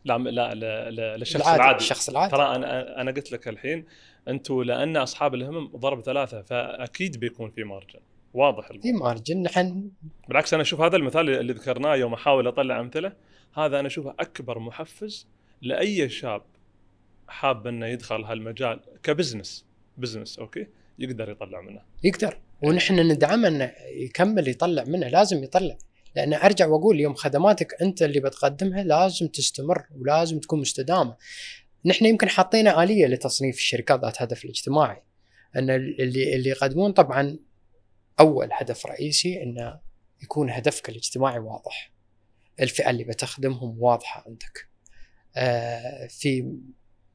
لا لا, لا للشخص العادي, العادي الشخص العادي ترى انا انا قلت لك الحين انتم لان اصحاب الهمم ضرب ثلاثه فاكيد بيكون في مارجن واضح في مارجن نحن بالعكس انا اشوف هذا المثال اللي ذكرناه يوم احاول اطلع امثله هذا انا اشوفه اكبر محفز لاي شاب حاب انه يدخل هالمجال كبزنس بزنس اوكي يقدر يطلع منه يقدر ونحن ندعمه انه يكمل يطلع منه لازم يطلع لان ارجع واقول يوم خدماتك انت اللي بتقدمها لازم تستمر ولازم تكون مستدامه نحن يمكن حطينا اليه لتصنيف الشركات ذات هدف الاجتماعي ان اللي اللي يقدمون طبعا اول هدف رئيسي انه يكون هدفك الاجتماعي واضح الفئه اللي بتخدمهم واضحه عندك آه، في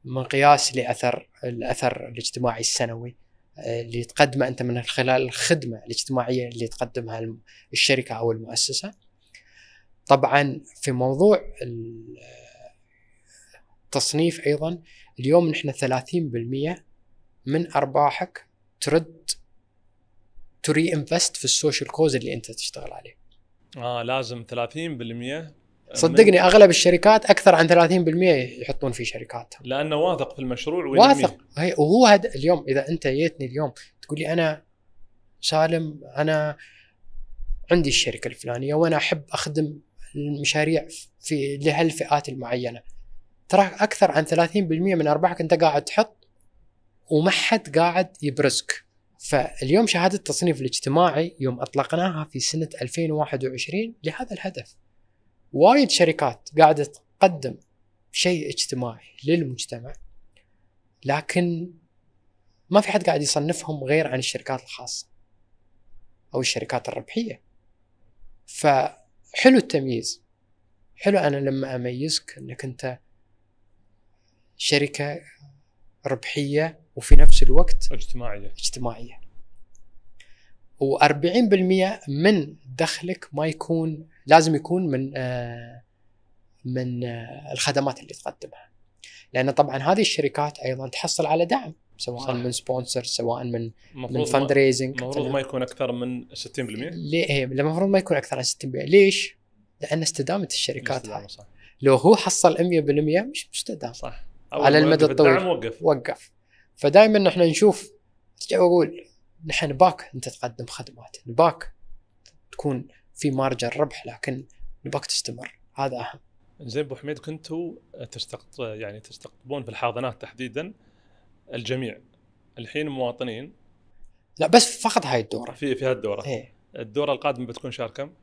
مقياس لاثر الاثر الاجتماعي السنوي آه، اللي تقدمه انت من خلال الخدمه الاجتماعيه اللي تقدمها الشركه او المؤسسه طبعا في موضوع التصنيف ايضا اليوم نحن 30% من ارباحك ترد تري انفست في السوشيال كوز اللي انت تشتغل عليه اه لازم 30% صدقني اغلب الشركات اكثر عن 30% يحطون في شركات لانه واثق في المشروع وينميه. واثق هي وهو هد... اليوم اذا انت جيتني اليوم تقول لي انا سالم انا عندي الشركه الفلانيه وانا احب اخدم المشاريع في لهالفئات المعينه ترى اكثر عن 30% من ارباحك انت قاعد تحط وما حد قاعد يبرزك فاليوم شهاده التصنيف الاجتماعي يوم اطلقناها في سنه 2021 لهذا الهدف. وايد شركات قاعده تقدم شيء اجتماعي للمجتمع لكن ما في حد قاعد يصنفهم غير عن الشركات الخاصه او الشركات الربحيه. فحلو التمييز. حلو انا لما اميزك انك انت شركه ربحيه وفي نفس الوقت اجتماعيه اجتماعيه و40% من دخلك ما يكون لازم يكون من آه، من آه، الخدمات اللي تقدمها لان طبعا هذه الشركات ايضا تحصل على دعم سواء صح. من سبونسر سواء من من فند ريزنج المفروض ما يكون اكثر من 60% ليه المفروض إيه، ما يكون اكثر من 60% ليش؟ لان استدامه الشركات هاي صح. لو هو حصل 100% مش مستدام صح على المدى الطويل وقف وقف فدائما احنا نشوف ارجع واقول نحن نباك انت تقدم خدمات نباك تكون في مارجن ربح لكن نباك تستمر هذا اهم زين ابو حميد كنتوا تستقط يعني تستقطبون في الحاضنات تحديدا الجميع الحين مواطنين لا بس فقط هاي الدوره في في هالدوره ايه. الدوره القادمه بتكون شهر كم؟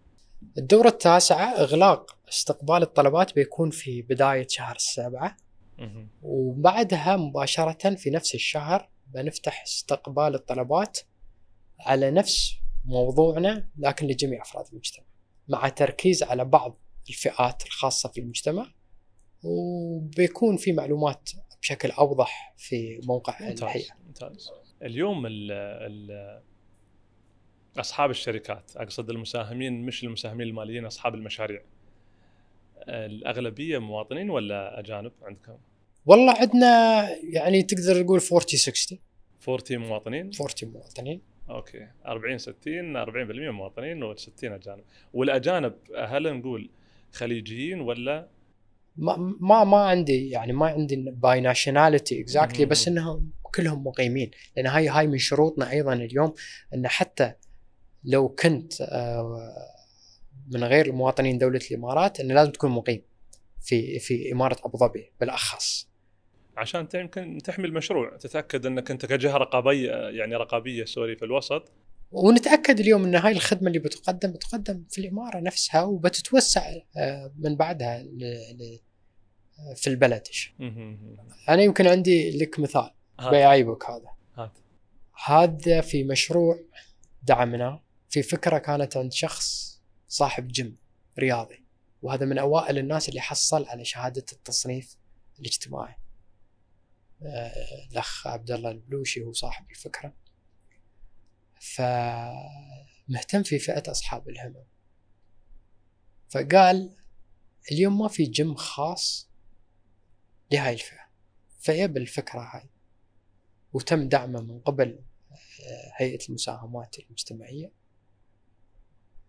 الدورة التاسعة إغلاق استقبال الطلبات بيكون في بداية شهر السابعة وبعدها مباشره في نفس الشهر بنفتح استقبال الطلبات على نفس موضوعنا لكن لجميع افراد المجتمع مع تركيز على بعض الفئات الخاصه في المجتمع وبيكون في معلومات بشكل اوضح في موقع الهيئه. ممتاز. اليوم الـ الـ اصحاب الشركات اقصد المساهمين مش المساهمين الماليين اصحاب المشاريع الاغلبيه مواطنين ولا اجانب عندكم؟ والله عندنا يعني تقدر تقول 40 60 40 مواطنين 40 مواطنين اوكي 40 60 40% مواطنين و60 اجانب والاجانب هل نقول خليجيين ولا ما ما, ما عندي يعني ما عندي باي ناشوناليتي اكزاكتلي بس انهم كلهم مقيمين لان هاي هاي من شروطنا ايضا اليوم ان حتى لو كنت آه من غير المواطنين دوله الامارات انه لازم تكون مقيم في في اماره ابو ظبي بالاخص عشان انت يمكن تحمي المشروع تتاكد انك انت كجهه رقابيه يعني رقابيه سوري في الوسط ونتاكد اليوم ان هاي الخدمه اللي بتقدم بتقدم في الاماره نفسها وبتتوسع آه، من بعدها في البلد انا يمكن عندي لك مثال بيعيبك هذا هات. هذا في مشروع دعمناه في فكره كانت عند شخص صاحب جيم رياضي وهذا من اوائل الناس اللي حصل على شهاده التصنيف الاجتماعي الاخ عبد الله البلوشي هو صاحب الفكره فمهتم في فئه اصحاب الهمم فقال اليوم ما في جيم خاص لهاي الفئه فيب الفكره هاي وتم دعمه من قبل آه، هيئه المساهمات المجتمعيه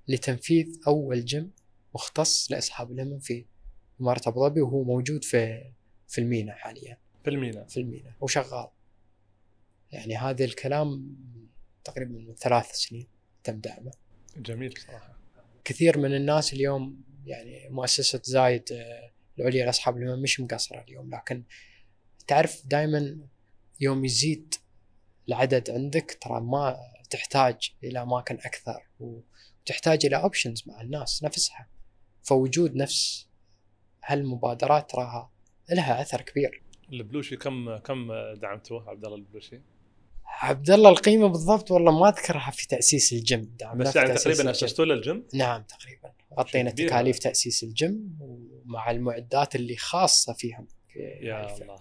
لتنفيذ أول جيم مختص لأصحاب اليمن في إمارة أبو ظبي وهو موجود في في المينا حاليا في المينا في المينا وشغال يعني هذا الكلام تقريبا من ثلاث سنين تم دعمه جميل صراحة كثير من الناس اليوم يعني مؤسسة زايد آه، العليا لأصحاب اليمن مش مقصرة اليوم لكن تعرف دائما يوم يزيد العدد عندك ترى ما تحتاج إلى أماكن أكثر و تحتاج الى اوبشنز مع الناس نفسها فوجود نفس هالمبادرات تراها لها اثر كبير البلوشي كم كم دعمتوه عبد الله البلوشي؟ عبد الله القيمه بالضبط والله ما اذكرها في تاسيس الجيم بس يعني تقريبا اسستوا له الجيم؟ نعم تقريبا غطينا تكاليف تاسيس الجيم ومع المعدات اللي خاصه فيهم في يا الله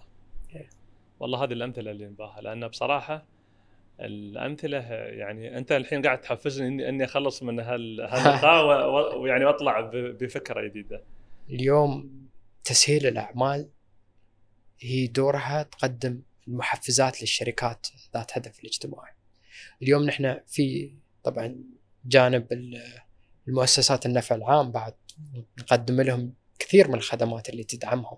والله هذه الامثله اللي نباها لان بصراحه الامثله يعني انت الحين قاعد تحفزني اني اني اخلص من هاللقاء ويعني واطلع بفكره جديده. اليوم تسهيل الاعمال هي دورها تقدم المحفزات للشركات ذات هدف الاجتماعي. اليوم نحن في طبعا جانب المؤسسات النفع العام بعد نقدم لهم كثير من الخدمات اللي تدعمهم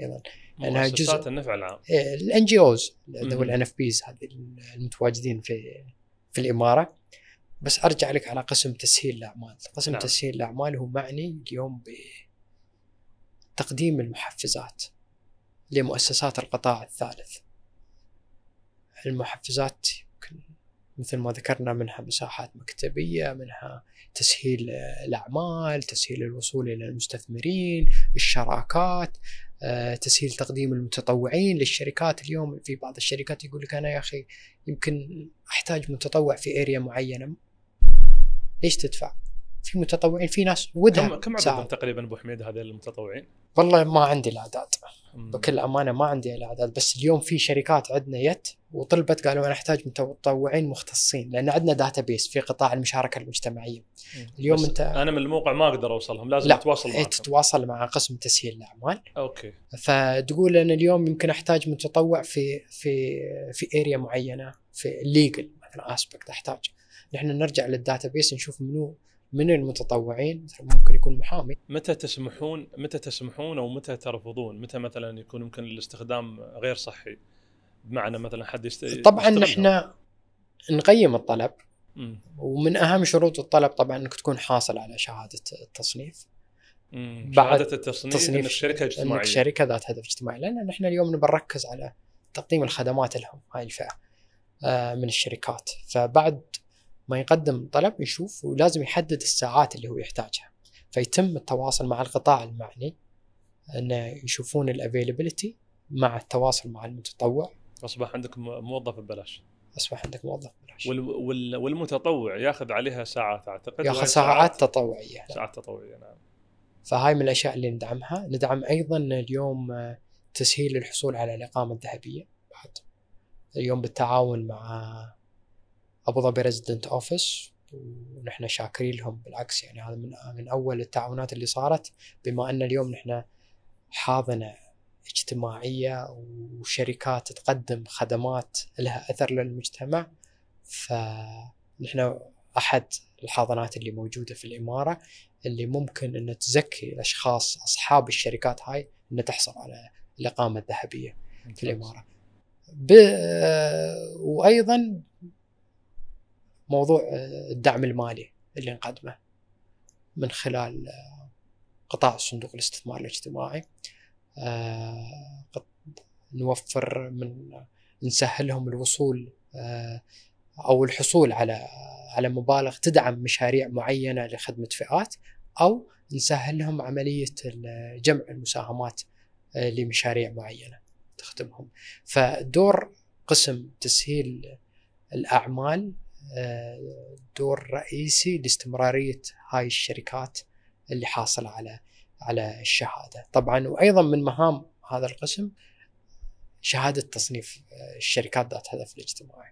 ايضا لانها جزء النفع العام الان جي اوز اللي هو الان اف بيز هذه المتواجدين في في الاماره بس ارجع لك على قسم تسهيل الاعمال، قسم نعم. تسهيل الاعمال هو معني اليوم بتقديم المحفزات لمؤسسات القطاع الثالث. المحفزات مثل ما ذكرنا منها مساحات مكتبيه، منها تسهيل الاعمال، تسهيل الوصول الى المستثمرين، الشراكات، آه، تسهيل تقديم المتطوعين للشركات اليوم في بعض الشركات يقول لك انا يا اخي يمكن احتاج متطوع في اريا معينه ليش تدفع؟ في متطوعين في ناس ودها كم كم عددهم تقريبا ابو حميد هذول المتطوعين؟ والله ما عندي الاعداد بكل امانه ما عندي الاعداد بس اليوم في شركات عندنا يت وطلبت قالوا انا احتاج متطوعين مختصين لان عندنا داتا بيس في قطاع المشاركه المجتمعيه اليوم انت انا من الموقع ما اقدر اوصلهم لازم لا اتواصل معهم تتواصل مع قسم تسهيل الاعمال اوكي فتقول انا اليوم يمكن احتاج متطوع في في في اريا معينه في ليجل مثلا اسبكت احتاج نحن نرجع للداتا بيس نشوف منو من المتطوعين مثلا ممكن يكون محامي متى تسمحون متى تسمحون او متى ترفضون متى مثلا يكون يمكن الاستخدام غير صحي بمعنى مثلا حد يست... طبعا نحن احنا نقيم الطلب م. ومن اهم شروط الطلب طبعا انك تكون حاصل على شهاده التصنيف بعد شهاده التصنيف تصنيف الشركه الاجتماعيه اجتماعيه انك شركه ذات هدف اجتماعي لان احنا اليوم نبي نركز على تقديم الخدمات لهم هاي الفئه آه، من الشركات فبعد ما يقدم طلب يشوف ولازم يحدد الساعات اللي هو يحتاجها فيتم التواصل مع القطاع المعني انه يشوفون الافيلابيلتي مع التواصل مع المتطوع اصبح عندك موظف ببلاش اصبح عندك موظف ببلاش وال وال والمتطوع ياخذ عليها ساعات اعتقد ياخذ ساعات تطوعيه ساعات تطوعيه نعم فهاي من الاشياء اللي ندعمها ندعم ايضا اليوم آه، تسهيل الحصول على الاقامه الذهبيه بعد اليوم بالتعاون مع ابو ظبي ريزدنت اوفيس ونحن شاكرين لهم بالعكس يعني هذا من من اول التعاونات اللي صارت بما ان اليوم نحن حاضنه اجتماعيه وشركات تقدم خدمات لها اثر للمجتمع فنحن احد الحاضنات اللي موجوده في الاماره اللي ممكن ان تزكي الاشخاص اصحاب الشركات هاي ان تحصل على الاقامه الذهبيه في الاماره. وايضا موضوع آه، الدعم المالي اللي نقدمه من خلال آه، قطاع صندوق الاستثمار الاجتماعي آه، نوفر من نسهلهم الوصول او الحصول على على مبالغ تدعم مشاريع معينه لخدمه فئات او نسهل لهم عمليه جمع المساهمات لمشاريع معينه تخدمهم فدور قسم تسهيل الاعمال آه، دور رئيسي لاستمراريه هاي الشركات اللي حاصله على على الشهاده، طبعا وايضا من مهام هذا القسم شهاده تصنيف آه، الشركات ذات هدف الاجتماعي.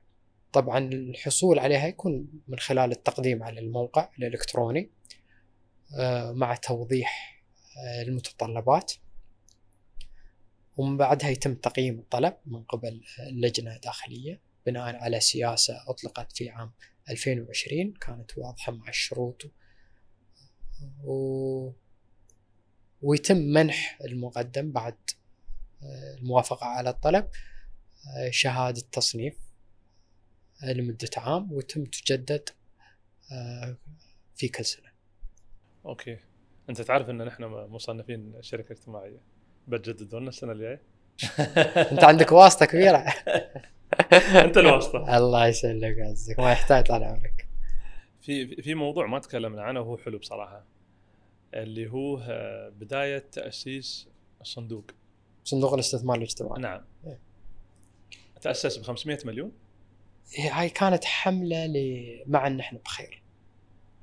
طبعا الحصول عليها يكون من خلال التقديم على الموقع الالكتروني آه، مع توضيح المتطلبات ومن بعدها يتم تقييم الطلب من قبل اللجنه الداخليه بناء على سياسة أطلقت في عام 2020 كانت واضحة مع الشروط و... ويتم منح المقدم بعد آه، الموافقة على الطلب آه، شهادة تصنيف لمدة عام وتم تجدد آه، في كل سنة أوكي أنت تعرف أن نحن مصنفين شركة اجتماعية بتجددون السنة الجاية أنت عندك واسطة كبيرة انت الواسطه الله يسلمك عزك ما يحتاج طال عمرك في في موضوع ما تكلمنا عنه وهو حلو بصراحه اللي هو آه، بدايه تاسيس الصندوق صندوق الاستثمار الاجتماعي نعم إيه. تاسس ب 500 مليون إيه، هاي كانت حمله ان نحن بخير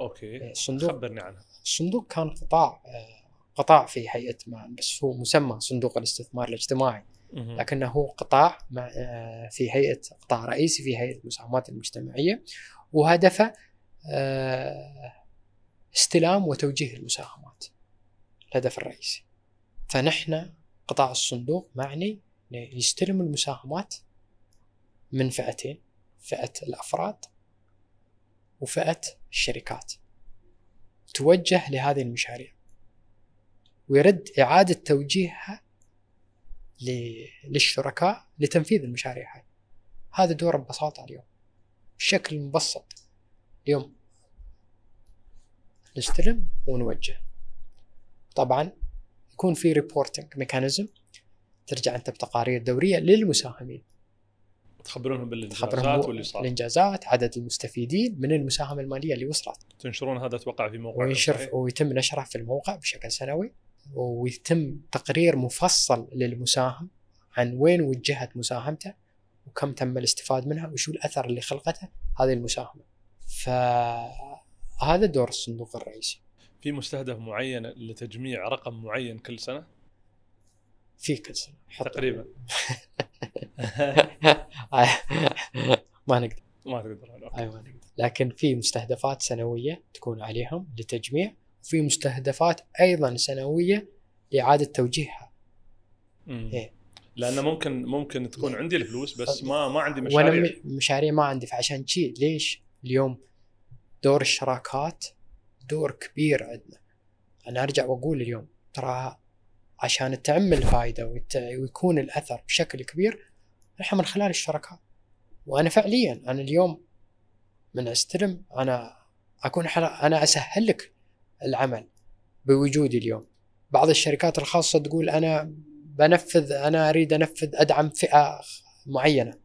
اوكي إيه، الصندوق خبرني عنها الصندوق كان قطاع آه، قطاع في هيئه مان بس هو مسمى صندوق الاستثمار الاجتماعي لكنه قطاع مع آه، في هيئه قطاع رئيسي في هيئه المساهمات المجتمعيه وهدفه آه، استلام وتوجيه المساهمات الهدف الرئيسي فنحن قطاع الصندوق معني يستلم المساهمات من فئتين فئه الافراد وفئه الشركات توجه لهذه المشاريع ويرد اعاده توجيهها للشركاء لتنفيذ المشاريع هاي هذا دوره ببساطه اليوم بشكل مبسط اليوم نستلم ونوجه طبعا يكون في ريبورتنج ميكانيزم ترجع انت بتقارير دوريه للمساهمين تخبرونهم بالانجازات واللي صار الانجازات عدد المستفيدين من المساهمه الماليه اللي وصلت تنشرون هذا اتوقع في موقع وينشر ويتم نشره في الموقع بشكل سنوي ويتم تقرير مفصل للمساهم عن وين وجهت مساهمته وكم تم الاستفاد منها وشو الاثر اللي خلقته هذه المساهمه. فهذا دور الصندوق الرئيسي. في مستهدف معين لتجميع رقم معين كل سنه؟ في كل سنه تقريبا ما نقدر ما تقدر ايوه نقدر لكن في مستهدفات سنويه تكون عليهم لتجميع وفي مستهدفات ايضا سنويه لاعاده توجيهها. إيه. لانه ممكن ممكن تكون عندي الفلوس بس أه، ما ما عندي مشاريع وانا مشاريع ما عندي فعشان شي ليش اليوم دور الشراكات دور كبير عندنا انا ارجع واقول اليوم ترى عشان تعم الفائده ويكون الاثر بشكل كبير نحن من خلال الشركاء وانا فعليا انا اليوم من استلم انا اكون حل... انا اسهل لك العمل بوجودي اليوم بعض الشركات الخاصه تقول انا بنفذ انا اريد انفذ ادعم فئه معينه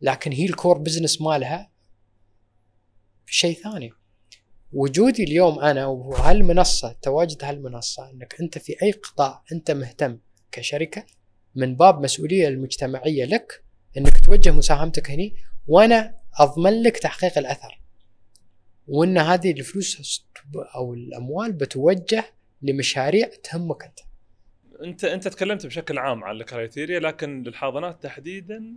لكن هي الكور بزنس مالها شيء ثاني وجودي اليوم انا وهالمنصه تواجد هالمنصه انك انت في اي قطاع انت مهتم كشركه من باب مسؤوليه المجتمعيه لك انك توجه مساهمتك هنا وانا اضمن لك تحقيق الاثر وان هذه الفلوس او الاموال بتوجه لمشاريع تهمك انت انت انت تكلمت بشكل عام عن الكرايتيريا لكن للحاضنات تحديدا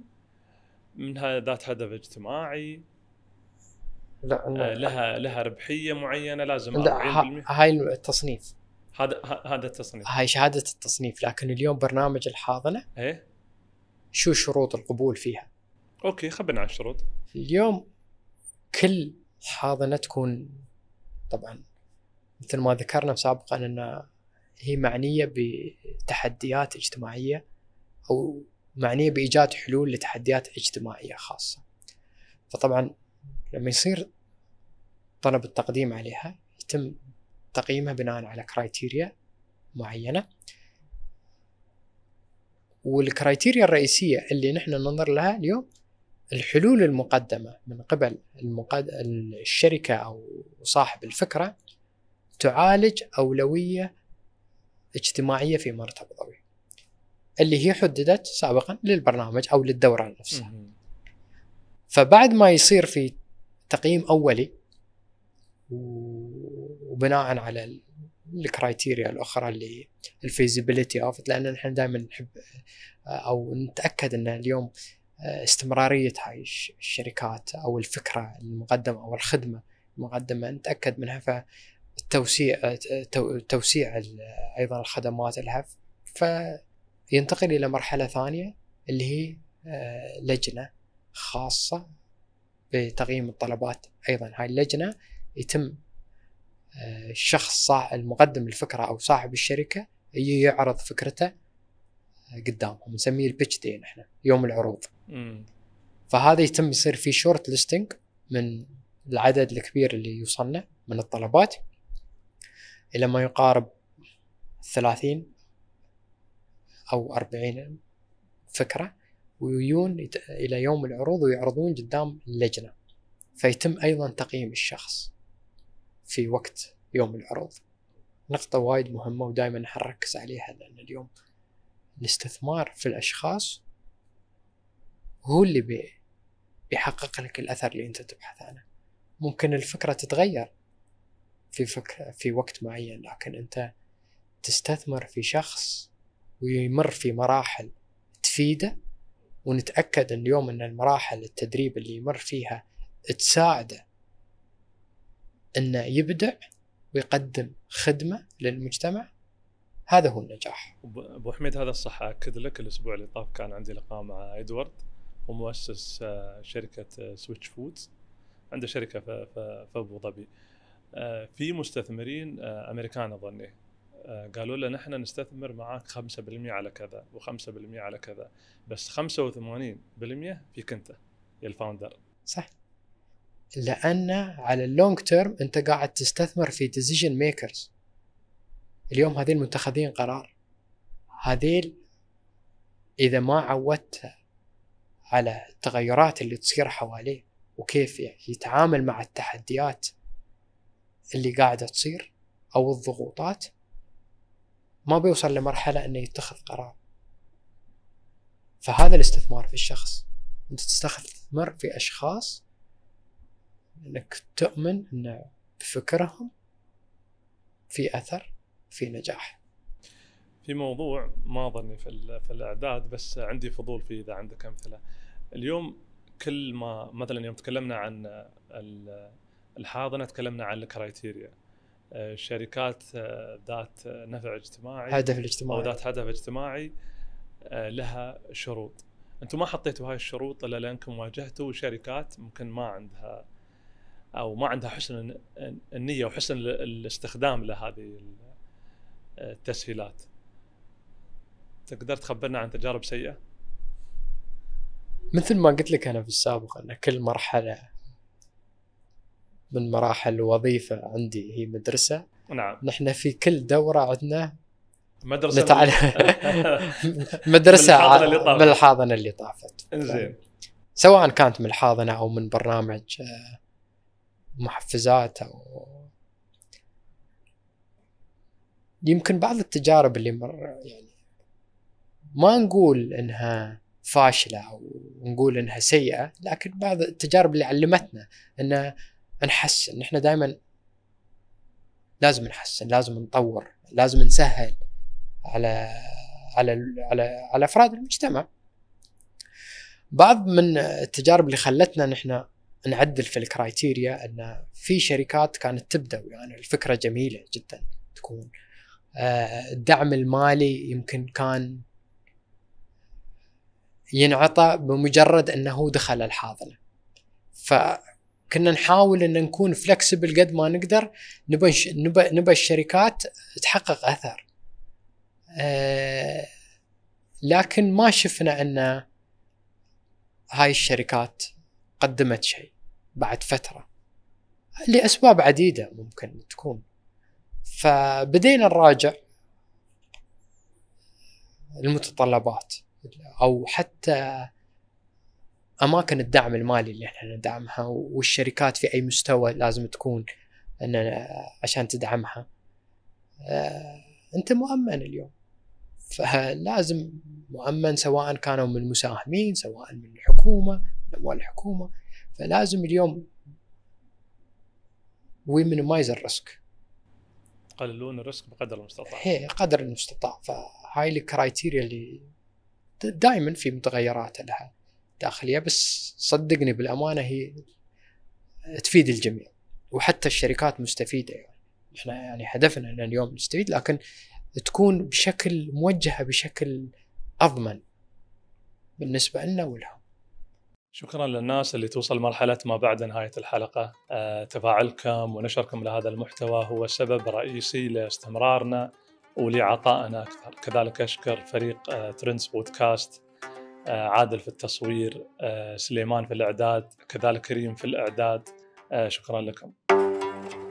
منها ذات هدف اجتماعي لا آه، لها لها ربحيه معينه لازم لا هاي التصنيف هذا هذا التصنيف هاي شهاده التصنيف لكن اليوم برنامج الحاضنه ايه شو شروط القبول فيها؟ اوكي خبرنا عن الشروط اليوم كل حاضنه تكون طبعا مثل ما ذكرنا سابقا ان هي معنيه بتحديات اجتماعيه او معنيه بايجاد حلول لتحديات اجتماعيه خاصه. فطبعا لما يصير طلب التقديم عليها يتم تقييمها بناء على كرايتيريا معينه والكرايتيريا الرئيسيه اللي نحن ننظر لها اليوم الحلول المقدمة من قبل المقد... الشركة أو صاحب الفكرة تعالج أولوية اجتماعية في مرتب ضوئي اللي هي حددت سابقا للبرنامج أو للدورة نفسها فبعد ما يصير في تقييم أولي وبناء على الكرايتيريا الاخرى اللي الفيزيبيليتي اوف لان نحن دائما نحب او نتاكد ان اليوم استمراريه هاي الشركات او الفكره المقدمه او الخدمه المقدمه نتاكد منها فالتوسيع توسيع ايضا الخدمات لها فينتقل الى مرحله ثانيه اللي هي آه، لجنه خاصه بتقييم الطلبات ايضا هاي اللجنه يتم الشخص آه، المقدم الفكره او صاحب الشركه يعرض فكرته قدامهم نسميه البيتش دي نحن يوم العروض فهذا يتم يصير في شورت ليستنج من العدد الكبير اللي يوصلنا من الطلبات الى ما يقارب 30 او 40 فكره ويجون الى يوم العروض ويعرضون قدام اللجنه فيتم ايضا تقييم الشخص في وقت يوم العروض نقطه وايد مهمه ودائما نركز عليها لان اليوم الاستثمار في الاشخاص هو اللي بي بيحقق لك الأثر اللي أنت تبحث عنه ممكن الفكرة تتغير في فك... في وقت معين لكن أنت تستثمر في شخص ويمر في مراحل تفيده ونتأكد إن اليوم أن المراحل التدريب اللي يمر فيها تساعده أنه يبدع ويقدم خدمة للمجتمع هذا هو النجاح ابو حميد هذا الصح اكد لك الاسبوع اللي طاف كان عندي لقاء مع ادوارد ومؤسس آه، شركه سويتش آه، فودز عنده شركه في ابو ظبي آه، في مستثمرين امريكان اظني قالوا له نحن نستثمر معاك 5% على كذا و5% على كذا بس 85% فيك انت يا الفاوندر صح لان على اللونج تيرم انت قاعد تستثمر في ديسيجن ميكرز اليوم هذيل متخذين قرار هذيل اذا ما عودت على التغيرات اللي تصير حواليه وكيف يتعامل مع التحديات اللي قاعدة تصير أو الضغوطات ما بيوصل لمرحلة أنه يتخذ قرار فهذا الاستثمار في الشخص أنت تستثمر في أشخاص أنك تؤمن أن بفكرهم في أثر في نجاح في موضوع ما ظني في, في الإعداد بس عندي فضول فيه إذا عندك أمثلة اليوم كل ما مثلا يوم تكلمنا عن الحاضنه تكلمنا عن الكرايتيريا الشركات آه، آه، ذات نفع اجتماعي هدف اجتماعي او ذات هدف اجتماعي آه، لها شروط انتم ما حطيتوا هاي الشروط الا لانكم واجهتوا شركات ممكن ما عندها او ما عندها حسن النيه وحسن الاستخدام لهذه التسهيلات تقدر تخبرنا عن تجارب سيئه مثل ما قلت لك انا في السابق ان كل مرحله من مراحل الوظيفه عندي هي مدرسه نعم نحن في كل دوره عندنا مدرسه نتعلم مدرسه من الحاضنه اللي طافت انزين سواء كانت من الحاضنه او من برنامج آه، محفزات او يمكن بعض التجارب اللي مر يعني ما نقول انها فاشله ونقول انها سيئه لكن بعض التجارب اللي علمتنا ان نحسن نحن دائما لازم نحسن لازم نطور لازم نسهل على على على على افراد المجتمع بعض من التجارب اللي خلتنا نحن نعدل في الكرايتيريا ان في شركات كانت تبدا يعني الفكره جميله جدا تكون آه، الدعم المالي يمكن كان ينعطى بمجرد انه دخل الحاضنه فكنا نحاول ان نكون فلكسبل قد ما نقدر نبى نبى الشركات تحقق اثر آه، لكن ما شفنا ان هاي الشركات قدمت شيء بعد فتره لاسباب عديده ممكن تكون فبدينا نراجع المتطلبات او حتى اماكن الدعم المالي اللي احنا ندعمها والشركات في اي مستوى لازم تكون ان عشان تدعمها آه، انت مؤمن اليوم فلازم مؤمن سواء كانوا من المساهمين سواء من الحكومه من اموال الحكومه فلازم اليوم وي مينيمايز الريسك تقللون الريسك بقدر المستطاع هي إيه، قدر المستطاع فهاي الكرايتيريا اللي دائما في متغيرات لها داخليه بس صدقني بالامانه هي تفيد الجميع وحتى الشركات مستفيده يعني احنا يعني هدفنا ان اليوم نستفيد لكن تكون بشكل موجهه بشكل اضمن بالنسبه لنا ولهم. شكرا للناس اللي توصل مرحله ما بعد نهايه الحلقه، آه، تفاعلكم ونشركم لهذا المحتوى هو سبب رئيسي لاستمرارنا ولعطائنا أكثر كذلك أشكر فريق ترندز آه، بودكاست آه، عادل في التصوير آه، سليمان في الإعداد كذلك كريم في الإعداد شكرا لكم